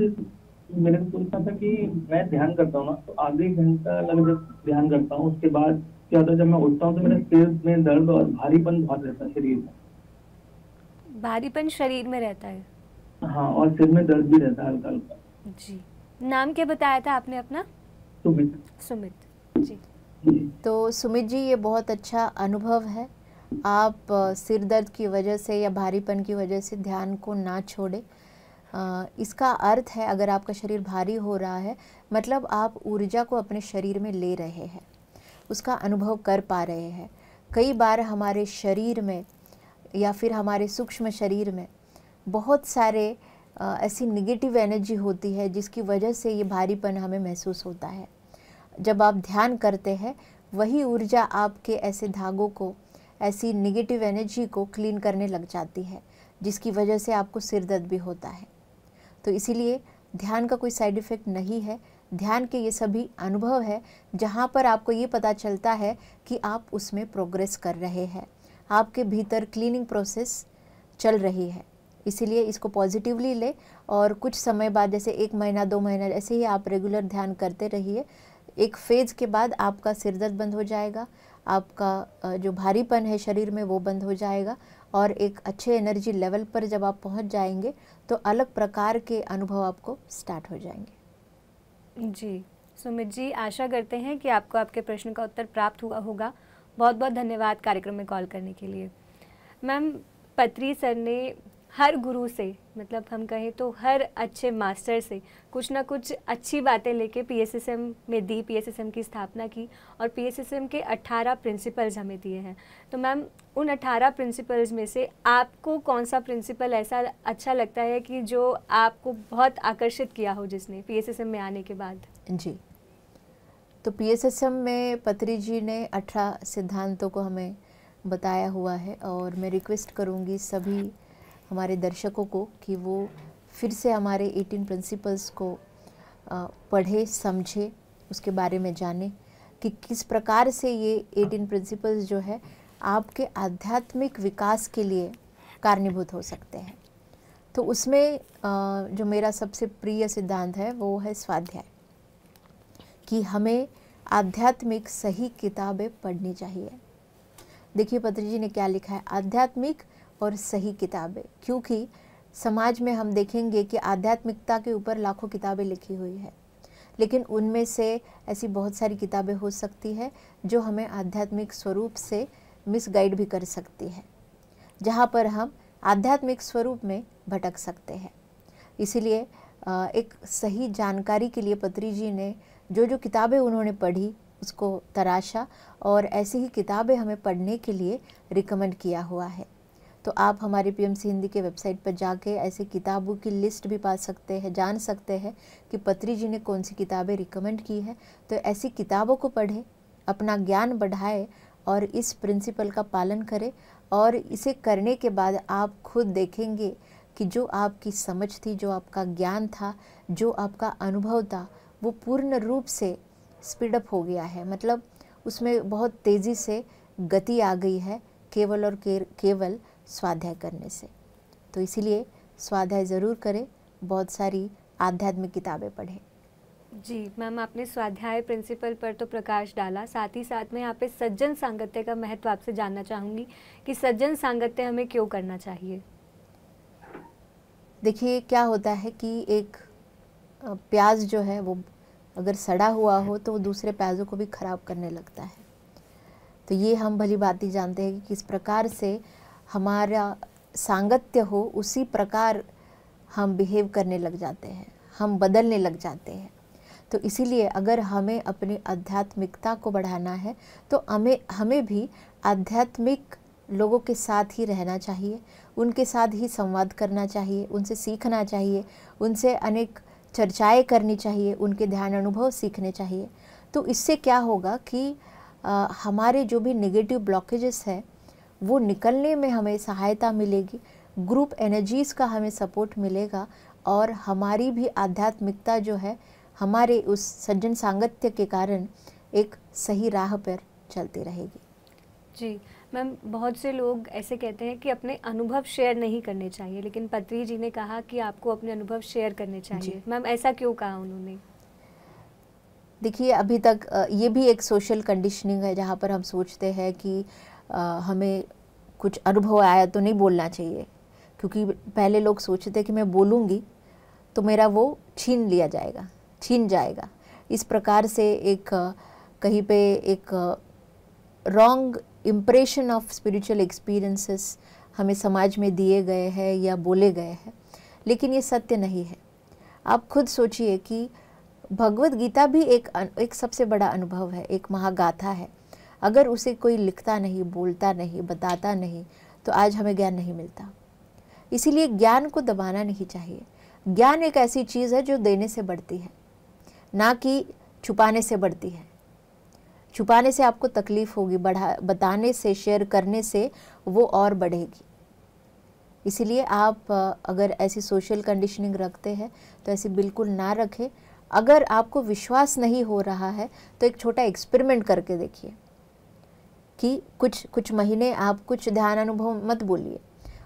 मैंने तो सोचा था कि मैं ध्यान करता हूँ ना तो आधे घंटा लग जब ध्यान करता हूँ उसके बाद क्या होता है जब मैं उठता हूँ तो मेरे सिर में दर्द और भारीपन बहुत रहता है शरीर में भारीपन शरीर में रहता है हाँ और सिर में दर्द भी रहता है हल्का हल्का जी नाम क्या बताया था आपने अपना सुमित सुमित जी तो सुमित जी ये बहुत अच्छा अनुभव है आप सिर दर्द की वजह से या भारीपन की वजह से ध्यान को ना छोड़ें इसका अर्थ है अगर आपका शरीर भारी हो रहा है मतलब आप ऊर्जा को अपने शरीर में ले रहे हैं उसका अनुभव कर पा रहे हैं कई बार हमारे शरीर में या फिर हमारे सूक्ष्म शरीर में बहुत सारे ऐसी निगेटिव एनर्जी होती है जिसकी वजह से ये भारीपन हमें महसूस होता है जब आप ध्यान करते हैं वही ऊर्जा आपके ऐसे धागों को ऐसी निगेटिव एनर्जी को क्लीन करने लग जाती है जिसकी वजह से आपको सिर दर्द भी होता है तो इसीलिए ध्यान का कोई साइड इफ़ेक्ट नहीं है ध्यान के ये सभी अनुभव है जहाँ पर आपको ये पता चलता है कि आप उसमें प्रोग्रेस कर रहे हैं आपके भीतर क्लीनिंग प्रोसेस चल रही है इसीलिए इसको पॉजिटिवली ले और कुछ समय बाद जैसे एक महीना दो महीना ऐसे ही आप रेगुलर ध्यान करते रहिए एक फेज के बाद आपका सिर दर्द बंद हो जाएगा आपका जो भारीपन है शरीर में वो बंद हो जाएगा और एक अच्छे एनर्जी लेवल पर जब आप पहुंच जाएंगे तो अलग प्रकार के अनुभव आपको स्टार्ट हो जाएंगे जी सुमित जी आशा करते हैं कि आपको आपके प्रश्न का उत्तर प्राप्त हुआ होगा बहुत बहुत धन्यवाद कार्यक्रम में कॉल करने के लिए मैम पत्री सर ने हर गुरु से मतलब हम कहें तो हर अच्छे मास्टर से कुछ ना कुछ अच्छी बातें लेके पीएसएसएम में दी पीएसएसएम की स्थापना की और पीएसएसएम के 18 प्रिंसिपल्स हमें दिए हैं तो मैम उन 18 प्रिंसिपल्स में से आपको कौन सा प्रिंसिपल ऐसा अच्छा लगता है कि जो आपको बहुत आकर्षित किया हो जिसने पी में आने के बाद जी तो पी में पत्री जी ने अठारह सिद्धांतों को हमें बताया हुआ है और मैं रिक्वेस्ट करूँगी सभी हमारे दर्शकों को कि वो फिर से हमारे 18 प्रिंसिपल्स को पढ़े समझे उसके बारे में जाने कि किस प्रकार से ये 18 प्रिंसिपल्स जो है आपके आध्यात्मिक विकास के लिए कारणीभूत हो सकते हैं तो उसमें जो मेरा सबसे प्रिय सिद्धांत है वो है स्वाध्याय कि हमें आध्यात्मिक सही किताबें पढ़नी चाहिए देखिए पत्र जी ने क्या लिखा है आध्यात्मिक और सही किताबें क्योंकि समाज में हम देखेंगे कि आध्यात्मिकता के ऊपर लाखों किताबें लिखी हुई है लेकिन उनमें से ऐसी बहुत सारी किताबें हो सकती है जो हमें आध्यात्मिक स्वरूप से मिसगाइड भी कर सकती है जहाँ पर हम आध्यात्मिक स्वरूप में भटक सकते हैं इसीलिए एक सही जानकारी के लिए पत्री जी ने जो जो किताबें उन्होंने पढ़ी उसको तराशा और ऐसी ही किताबें हमें पढ़ने के लिए रिकमेंड किया हुआ है तो आप हमारे पीएमसी हिंदी के वेबसाइट पर जाके ऐसे किताबों की लिस्ट भी पा सकते हैं जान सकते हैं कि पत्री जी ने कौन सी किताबें रिकमेंड की है तो ऐसी किताबों को पढ़ें अपना ज्ञान बढ़ाए और इस प्रिंसिपल का पालन करें और इसे करने के बाद आप खुद देखेंगे कि जो आपकी समझ थी जो आपका ज्ञान था जो आपका अनुभव था वो पूर्ण रूप से स्पीडअप हो गया है मतलब उसमें बहुत तेज़ी से गति आ गई है केवल और के, केवल स्वाध्याय करने से तो इसीलिए स्वाध्याय ज़रूर करें बहुत सारी आध्यात्मिक किताबें पढ़ें जी मैम आपने स्वाध्याय प्रिंसिपल पर तो प्रकाश डाला साथ ही साथ में यहाँ पे सज्जन सांगत्य का महत्व आपसे जानना चाहूँगी कि सज्जन सांगत्य हमें क्यों करना चाहिए देखिए क्या होता है कि एक प्याज जो है वो अगर सड़ा हुआ हो तो वो दूसरे प्याजों को भी ख़राब करने लगता है तो ये हम भली बात ही जानते हैं कि किस प्रकार से हमारा सांगत्य हो उसी प्रकार हम बिहेव करने लग जाते हैं हम बदलने लग जाते हैं तो इसीलिए अगर हमें अपनी आध्यात्मिकता को बढ़ाना है तो हमें हमें भी आध्यात्मिक लोगों के साथ ही रहना चाहिए उनके साथ ही संवाद करना चाहिए उनसे सीखना चाहिए उनसे अनेक चर्चाएं करनी चाहिए उनके ध्यान अनुभव सीखने चाहिए तो इससे क्या होगा कि आ, हमारे जो भी नेगेटिव ब्लॉकेजेस है वो निकलने में हमें सहायता मिलेगी ग्रुप एनर्जीज़ का हमें सपोर्ट मिलेगा और हमारी भी आध्यात्मिकता जो है हमारे उस सज्जन सांगत्य के कारण एक सही राह पर चलती रहेगी जी मैम बहुत से लोग ऐसे कहते हैं कि अपने अनुभव शेयर नहीं करने चाहिए लेकिन पत्री जी ने कहा कि आपको अपने अनुभव शेयर करने चाहिए मैम ऐसा क्यों कहा उन्होंने देखिए अभी तक ये भी एक सोशल कंडीशनिंग है जहाँ पर हम सोचते हैं कि हमें कुछ अनुभव आया तो नहीं बोलना चाहिए क्योंकि पहले लोग सोचते कि मैं बोलूँगी तो मेरा वो छीन लिया जाएगा छीन जाएगा इस प्रकार से एक कहीं पे एक wrong impression of spiritual experiences हमें समाज में दिए गए हैं या बोले गए हैं लेकिन ये सत्य नहीं है आप खुद सोचिए कि भगवत गीता भी एक एक सबसे बड़ा अनुभव है एक महागाथा है अगर उसे कोई लिखता नहीं बोलता नहीं बताता नहीं तो आज हमें ज्ञान नहीं मिलता इसीलिए ज्ञान को दबाना नहीं चाहिए ज्ञान एक ऐसी चीज़ है जो देने से बढ़ती है ना कि छुपाने से बढ़ती है छुपाने से आपको तकलीफ़ होगी बढ़ा बताने से शेयर करने से वो और बढ़ेगी इसीलिए आप अगर ऐसी सोशल कंडीशनिंग रखते हैं तो ऐसी बिल्कुल ना रखें अगर आपको विश्वास नहीं हो रहा है तो एक छोटा एक्सपेरिमेंट करके देखिए कि कुछ कुछ महीने आप कुछ ध्यान अनुभव मत बोलिए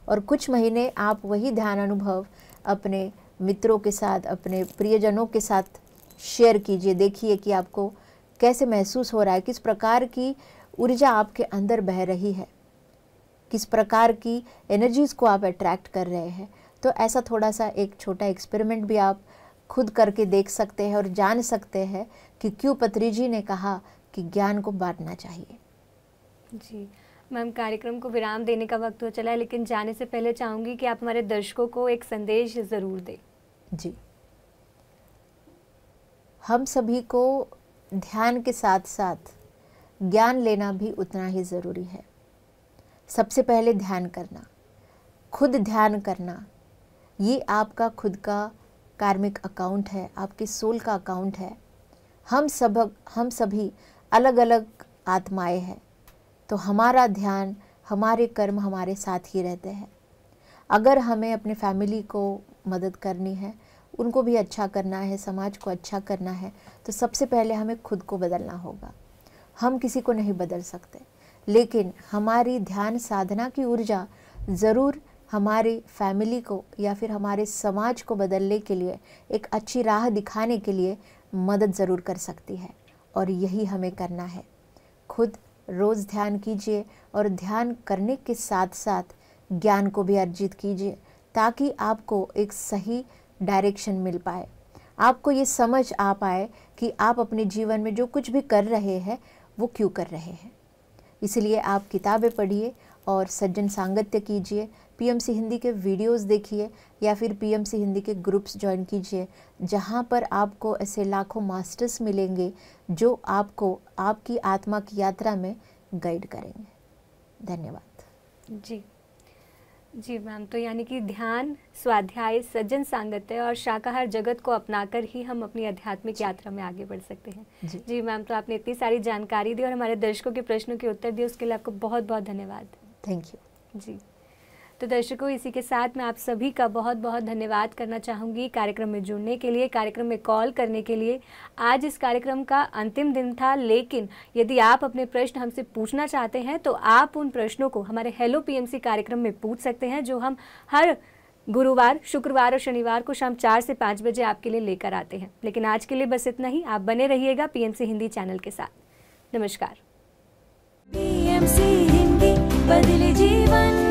और कुछ महीने आप वही ध्यान अनुभव अपने मित्रों के साथ अपने प्रियजनों के साथ शेयर कीजिए देखिए कि आपको कैसे महसूस हो रहा है किस प्रकार की ऊर्जा आपके अंदर बह रही है किस प्रकार की एनर्जीज़ को आप अट्रैक्ट कर रहे हैं तो ऐसा थोड़ा सा एक छोटा एक्सपेरिमेंट भी आप खुद करके देख सकते हैं और जान सकते हैं कि क्यों पत्री जी ने कहा कि ज्ञान को बांटना चाहिए जी मैम कार्यक्रम को विराम देने का वक्त हो तो चला है लेकिन जाने से पहले चाहूँगी कि आप हमारे दर्शकों को एक संदेश ज़रूर दें जी हम सभी को ध्यान के साथ साथ ज्ञान लेना भी उतना ही ज़रूरी है सबसे पहले ध्यान करना खुद ध्यान करना ये आपका खुद का कार्मिक अकाउंट है आपके सोल का अकाउंट है हम सब हम सभी अलग अलग आत्माएं हैं तो हमारा ध्यान हमारे कर्म हमारे साथ ही रहते हैं अगर हमें अपने फैमिली को मदद करनी है उनको भी अच्छा करना है समाज को अच्छा करना है तो सबसे पहले हमें खुद को बदलना होगा हम किसी को नहीं बदल सकते लेकिन हमारी ध्यान साधना की ऊर्जा ज़रूर हमारी फैमिली को या फिर हमारे समाज को बदलने के लिए एक अच्छी राह दिखाने के लिए मदद ज़रूर कर सकती है और यही हमें करना है खुद रोज़ ध्यान कीजिए और ध्यान करने के साथ साथ ज्ञान को भी अर्जित कीजिए ताकि आपको एक सही डायरेक्शन मिल पाए आपको ये समझ आ पाए कि आप अपने जीवन में जो कुछ भी कर रहे हैं वो क्यों कर रहे हैं इसलिए आप किताबें पढ़िए और सज्जन सांगत्य कीजिए पीएमसी हिंदी के वीडियोस देखिए या फिर पीएमसी हिंदी के ग्रुप्स ज्वाइन कीजिए जहाँ पर आपको ऐसे लाखों मास्टर्स मिलेंगे जो आपको आपकी आत्मा की यात्रा में गाइड करेंगे धन्यवाद जी जी मैम तो यानी कि ध्यान स्वाध्याय सज्जन सांगत्य और शाकाहार जगत को अपनाकर ही हम अपनी आध्यात्मिक यात्रा में आगे बढ़ सकते हैं जी, जी मैम तो आपने इतनी सारी जानकारी दी और हमारे दर्शकों के प्रश्नों के उत्तर दिए उसके लिए आपको बहुत बहुत धन्यवाद थैंक यू जी तो दर्शकों इसी के साथ मैं आप सभी का बहुत बहुत धन्यवाद करना चाहूँगी कार्यक्रम में जुड़ने के लिए कार्यक्रम में कॉल करने के लिए आज इस कार्यक्रम का अंतिम दिन था लेकिन यदि आप अपने प्रश्न हमसे पूछना चाहते हैं तो आप उन प्रश्नों को हमारे हेलो पीएमसी कार्यक्रम में पूछ सकते हैं जो हम हर गुरुवार शुक्रवार और शनिवार को शाम चार से पाँच बजे आपके लिए लेकर आते हैं लेकिन आज के लिए बस इतना ही आप बने रहिएगा पीएमसी हिंदी चैनल के साथ नमस्कार हिंदी बदले जीवन